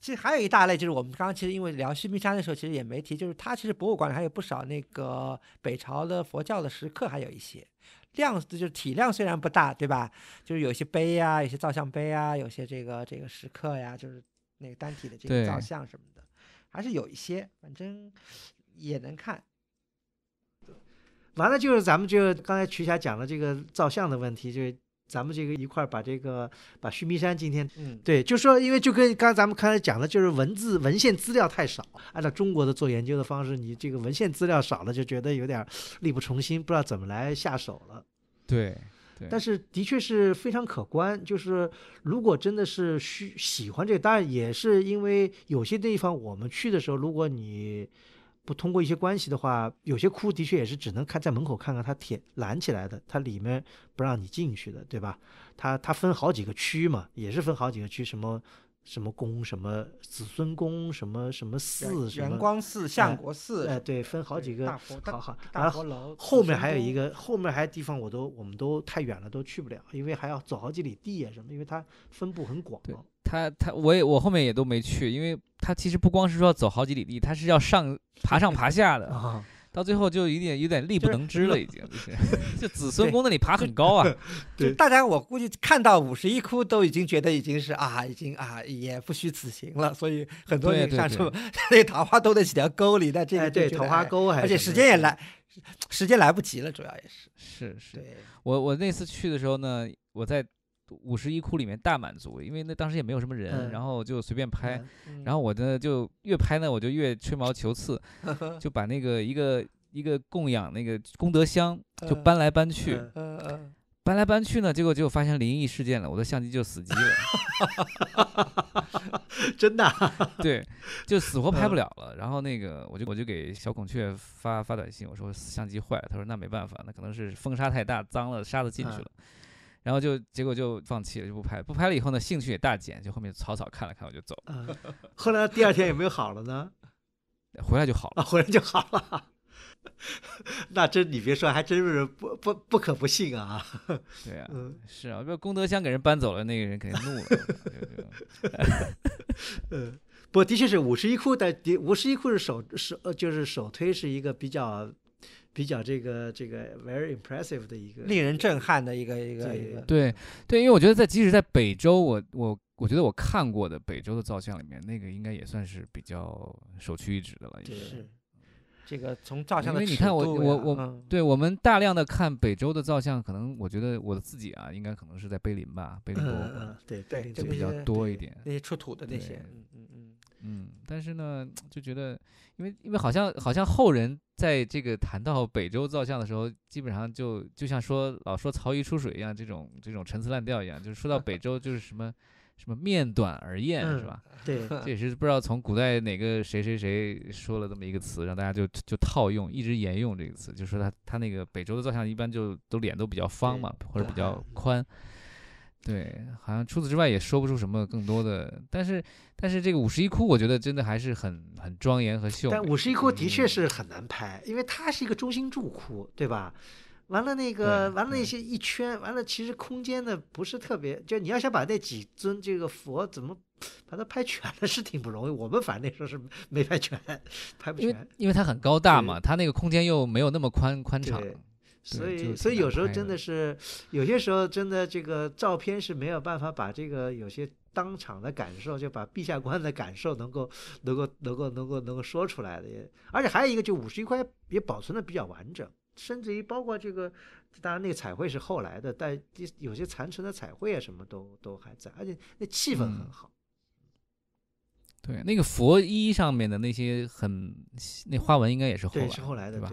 其实还有一大类，就是我们刚刚其实因为聊须弥山的时候，其实也没提，就是它其实博物馆里还有不少那个北朝的佛教的石刻，还有一些量，就是体量虽然不大，对吧？就是有些碑啊，有些造像碑啊，有些这个这个石刻呀，就是那个单体的这个造像什么的。还是有一些，反正也能看。完了就是咱们就刚才瞿霞讲的这个照相的问题，就是咱们这个一块儿把这个把须弥山今天，嗯，对，就说因为就跟刚才咱们刚才讲的，就是文字文献资料太少，按照中国的做研究的方式，你这个文献资料少了就觉得有点力不从心，不知道怎么来下手了。对。但是的确是非常可观，就是如果真的是需喜欢这个，当然也是因为有些地方我们去的时候，如果你不通过一些关系的话，有些窟的确也是只能看在门口看看它铁拦起来的，它里面不让你进去的，对吧？它它分好几个区嘛，也是分好几个区，什么？什么宫什么子孙宫什么什么寺什么，元光寺、相国寺，哎，对，分好几个，好好，然后后面还有一个，后面还有地方我都我们都太远了都去不了，因为还要走好几里地啊什么，因为它分布很广。对，他他我也我后面也都没去，因为他其实不光是说要走好几里地，他是要上爬上 爬下的啊。到最后就有点有点力不能支了，已经，就 子孙宫那里爬很高啊。就大家我估计看到五十一窟都已经觉得已经是啊，已经啊也不虚此行了，所以很多人上这那桃花都的几条沟里，在这个对桃花沟，而且时间也来时间来不及了，主要也是是是。对，我我那次去的时候呢，我在。五十一窟里面大满足，因为那当时也没有什么人，然后就随便拍。然后我呢，就越拍呢，我就越吹毛求疵，就把那个一个一个供养那个功德箱就搬来搬去，搬来搬去呢，结果结果发现灵异事件了，我的相机就死机了，真的，对，就死活拍不了了。然后那个我就我就给小孔雀发发短信，我说相机坏了，他说那没办法，那可能是风沙太大，脏了，沙子进去了。然后就结果就放弃了，就不拍不拍了。以后呢，兴趣也大减，就后面草草看了看，我就走了。后来第二天有没有好了呢？回来就好了，回来就好了。那这你别说，还真是不不不可不信啊。对啊，是啊，这功德箱给人搬走了，那个人肯定怒了。嗯，不，的确是五十一库的，五十一库是首首，就是首推是一个比较。比较这个这个 very impressive 的一个，令人震撼的一个一个一个对对，因为我觉得在即使在北周，我我我觉得我看过的北周的造像里面，那个应该也算是比较首屈一指的了。也是这个从造像的，因为你看我我我对，我们大量的看北周的造像，可能我觉得我自己啊，应该可能是在碑林吧，碑林博物馆对对，就比较多一点那些出土的那些，嗯嗯嗯。嗯，但是呢，就觉得，因为因为好像好像后人在这个谈到北周造像的时候，基本上就就像说老说曹衣出水一样，这种这种陈词滥调一样，就是说到北周就是什么什么面短而艳，是吧？对，这也是不知道从古代哪个谁谁谁说了这么一个词，让大家就就套用，一直沿用这个词，就说他他那个北周的造像一般就都脸都比较方嘛，或者比较宽。对，好像除此之外也说不出什么更多的。但是，但是这个五十一窟，我觉得真的还是很很庄严和秀。但五十一窟的确是很难拍，因为它是一个中心柱窟，对吧？完了那个，完了那些一圈，完了其实空间的不是特别，就你要想把那几尊这个佛怎么把它拍全了，是挺不容易。我们反正那时候是没拍全，拍不全。因为因为它很高大嘛，它那个空间又没有那么宽宽敞。所以，所以有时候真的是，有些时候真的，这个照片是没有办法把这个有些当场的感受，就把陛下官的感受能够能够能够能够能够说出来的。而且还有一个，就五十一块也保存的比较完整，甚至于包括这个，当然那个彩绘是后来的，但有些残存的彩绘啊，什么都都还在，而且那气氛很好。对，那个佛衣上面的那些很那花纹，应该也是后来是后来的吧？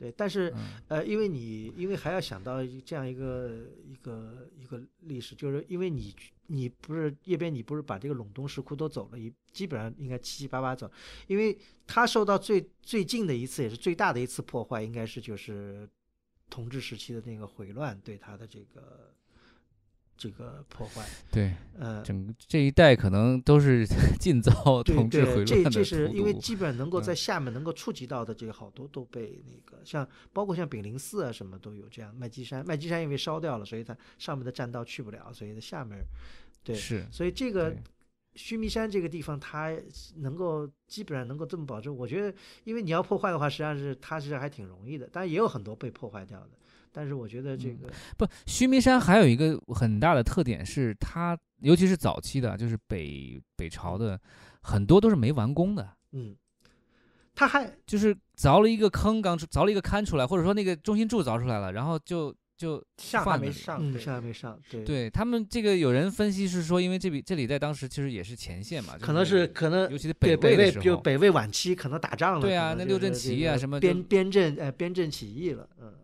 对，但是，呃，因为你，因为还要想到这样一个一个一个历史，就是因为你，你不是叶边，你不是把这个陇东石窟都走了，一基本上应该七七八八走，因为他受到最最近的一次也是最大的一次破坏，应该是就是，同治时期的那个毁乱对他的这个。这个破坏，对，呃，整这一带可能都是 尽早统治回烂的。这这是因为基本能够在下面能够触及到的，这个好多都被那个像，包括像炳灵寺啊什么都有这样。麦积山，麦积山因为烧掉了，所以它上面的栈道去不了，所以在下面。对，是，所以这个须弥山这个地方，它能够基本上能够这么保证，我觉得，因为你要破坏的话，实际上是它其实还挺容易的，但也有很多被破坏掉的。但是我觉得这个不，须弥山还有一个很大的特点是，它尤其是早期的，就是北北朝的，很多都是没完工的。嗯，它还就是凿了一个坑，刚凿了一个龛出来，或者说那个中心柱凿出来了，然后就就下还没上，嗯，上还没上。对，对他们这个有人分析是说，因为这笔这里在当时其实也是前线嘛，可能是可能尤其是北北魏，就北魏晚期可能打仗了。对啊，那六镇起义啊，什么边边镇呃边镇起义了，嗯。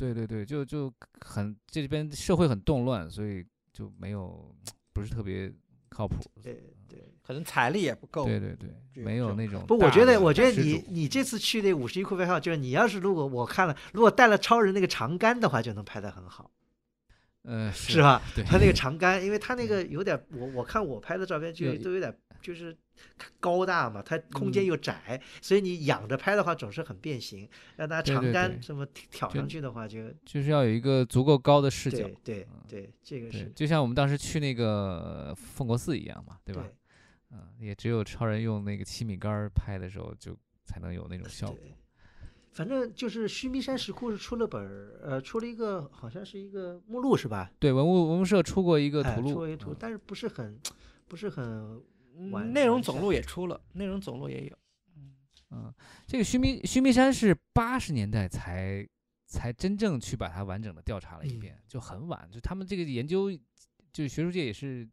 对对对，就就很这边社会很动乱，所以就没有不是特别靠谱。对对，可能财力也不够。对对对，没有那种。不，我觉得，我觉得你你这次去那五十一库贝号，就是你要是如果我看了，如果带了超人那个长杆的话，就能拍的很好。嗯，是吧？他那个 长杆，因为他那个有点，我我看我拍的照片就都有点。就是高大嘛，它空间又窄，所以你仰着拍的话总是很变形。让它长杆这么挑上去的话，就就是要有一个足够高的视角。对对，这个是就像我们当时去那个奉国寺一样嘛，对吧？嗯，也只有超人用那个七米杆拍的时候，就才能有那种效果。反正就是须弥山石窟是出了本儿，呃，出了一个好像是一个目录是吧？对，文物文物社出过一个图录，出过一图，但是不是很不是很。内容总录也出了，内容总录也有。嗯，这个须弥须弥山是八十年代才才真正去把它完整的调查了一遍，就很晚。就他们这个研究，就学术界也是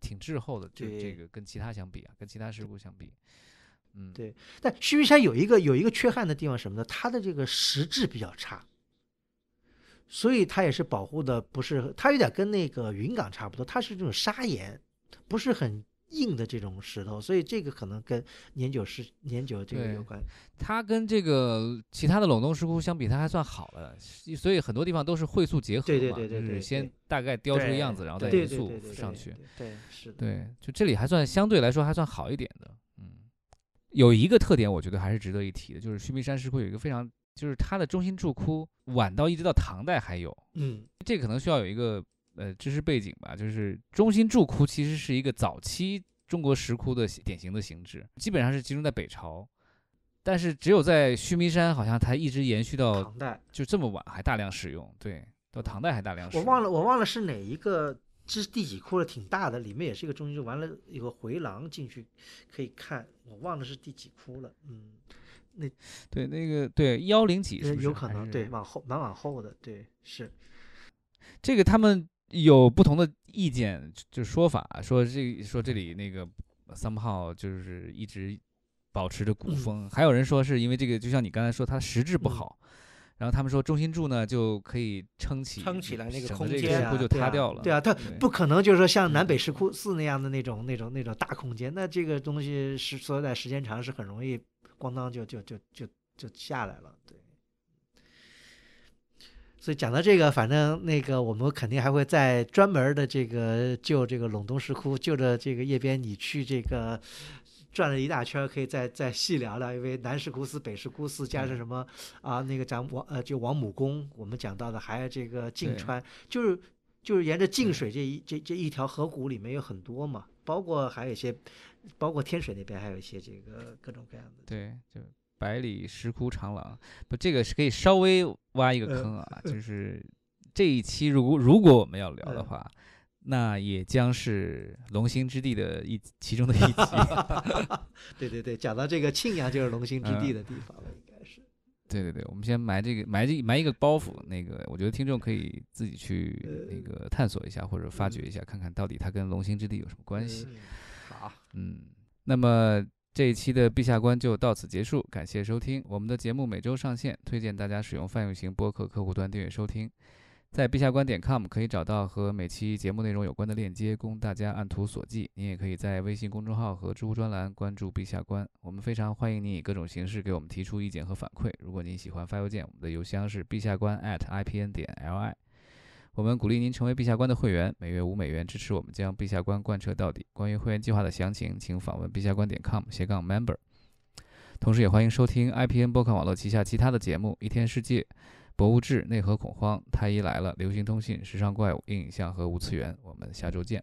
挺滞后的。就这个跟其他相比啊，跟其他事故相比，嗯，对。但须弥山有一个有一个缺憾的地方什么呢？它的这个石质比较差，所以它也是保护的不是，它有点跟那个云冈差不多，它是这种砂岩，不是很。硬的这种石头，所以这个可能跟年久石年久这个有关。它跟这个其他的陇东石窟相比，它还算好的，所以很多地方都是会塑结合嘛，对对对，先大概雕出样子，然后再塑上去。对，是。对，就这里还算相对来说还算好一点的。嗯，有一个特点，我觉得还是值得一提的，就是须弥山石窟有一个非常，就是它的中心柱窟，晚到一直到唐代还有。嗯，这可能需要有一个。呃，知识背景吧，就是中心柱窟其实是一个早期中国石窟的典型的形制，基本上是集中在北朝，但是只有在须弥山，好像它一直延续到唐代，就这么晚还大量使用。对，到唐代还大量使用。我忘了，我忘了是哪一个，这是第几窟了？挺大的，里面也是一个中心，完了有个回廊进去可以看。我忘了是第几窟了。嗯，那对那个对幺零几是有可能对往后蛮往后的对是这个他们。有不同的意见，就说法说这说这里那个三炮就是一直保持着古风，还有人说是因为这个，就像你刚才说，它石质不好，然后他们说中心柱呢就可以撑起撑起来那个空间，石窟就塌掉了。对啊，它不可能就是说像南北石窟寺那样的那种那种那种大空间，那这个东西是说在时间长是很容易咣当就就就就就下来了，对。所以讲到这个，反正那个我们肯定还会再专门的这个就这个陇东石窟，就着这个叶边你去这个转了一大圈，可以再再细聊聊。因为南石窟寺、北石窟寺加上什么啊，那个咱们王呃就王母宫，我们讲到的，还有这个泾川，就是就是沿着泾水这一这这一条河谷里面有很多嘛，包括还有一些，包括天水那边还有一些这个各种各样的对就。百里石窟长廊，不，这个是可以稍微挖一个坑啊。就是这一期，如果如果我们要聊的话，那也将是龙兴之地的一 其中的一期。对对对，讲到这个庆阳，就是龙兴之地的地方了，应该是。对对对，我们先埋这个，埋这埋一个包袱。那个，我觉得听众可以自己去那个探索一下，或者发掘一下，看看到底它跟龙兴之地有什么关系。好，嗯，那么。这一期的陛下观就到此结束，感谢收听。我们的节目每周上线，推荐大家使用泛用型播客客户端订阅收听。在陛下观点 .com 可以找到和每期节目内容有关的链接，供大家按图索骥。您也可以在微信公众号和知乎专栏关注陛下观。我们非常欢迎您以各种形式给我们提出意见和反馈。如果您喜欢发邮件，我们的邮箱是陛下观 @ipn 点 li。我们鼓励您成为陛下官的会员，每月五美元支持我们，将陛下官贯彻到底。关于会员计划的详情，请访问陛下官点 com 斜杠 member。同时，也欢迎收听 IPN 播客网络旗下其他的节目：一天世界、博物志、内核恐慌、太医来了、流行通信、时尚怪物、影像和无次元。我们下周见。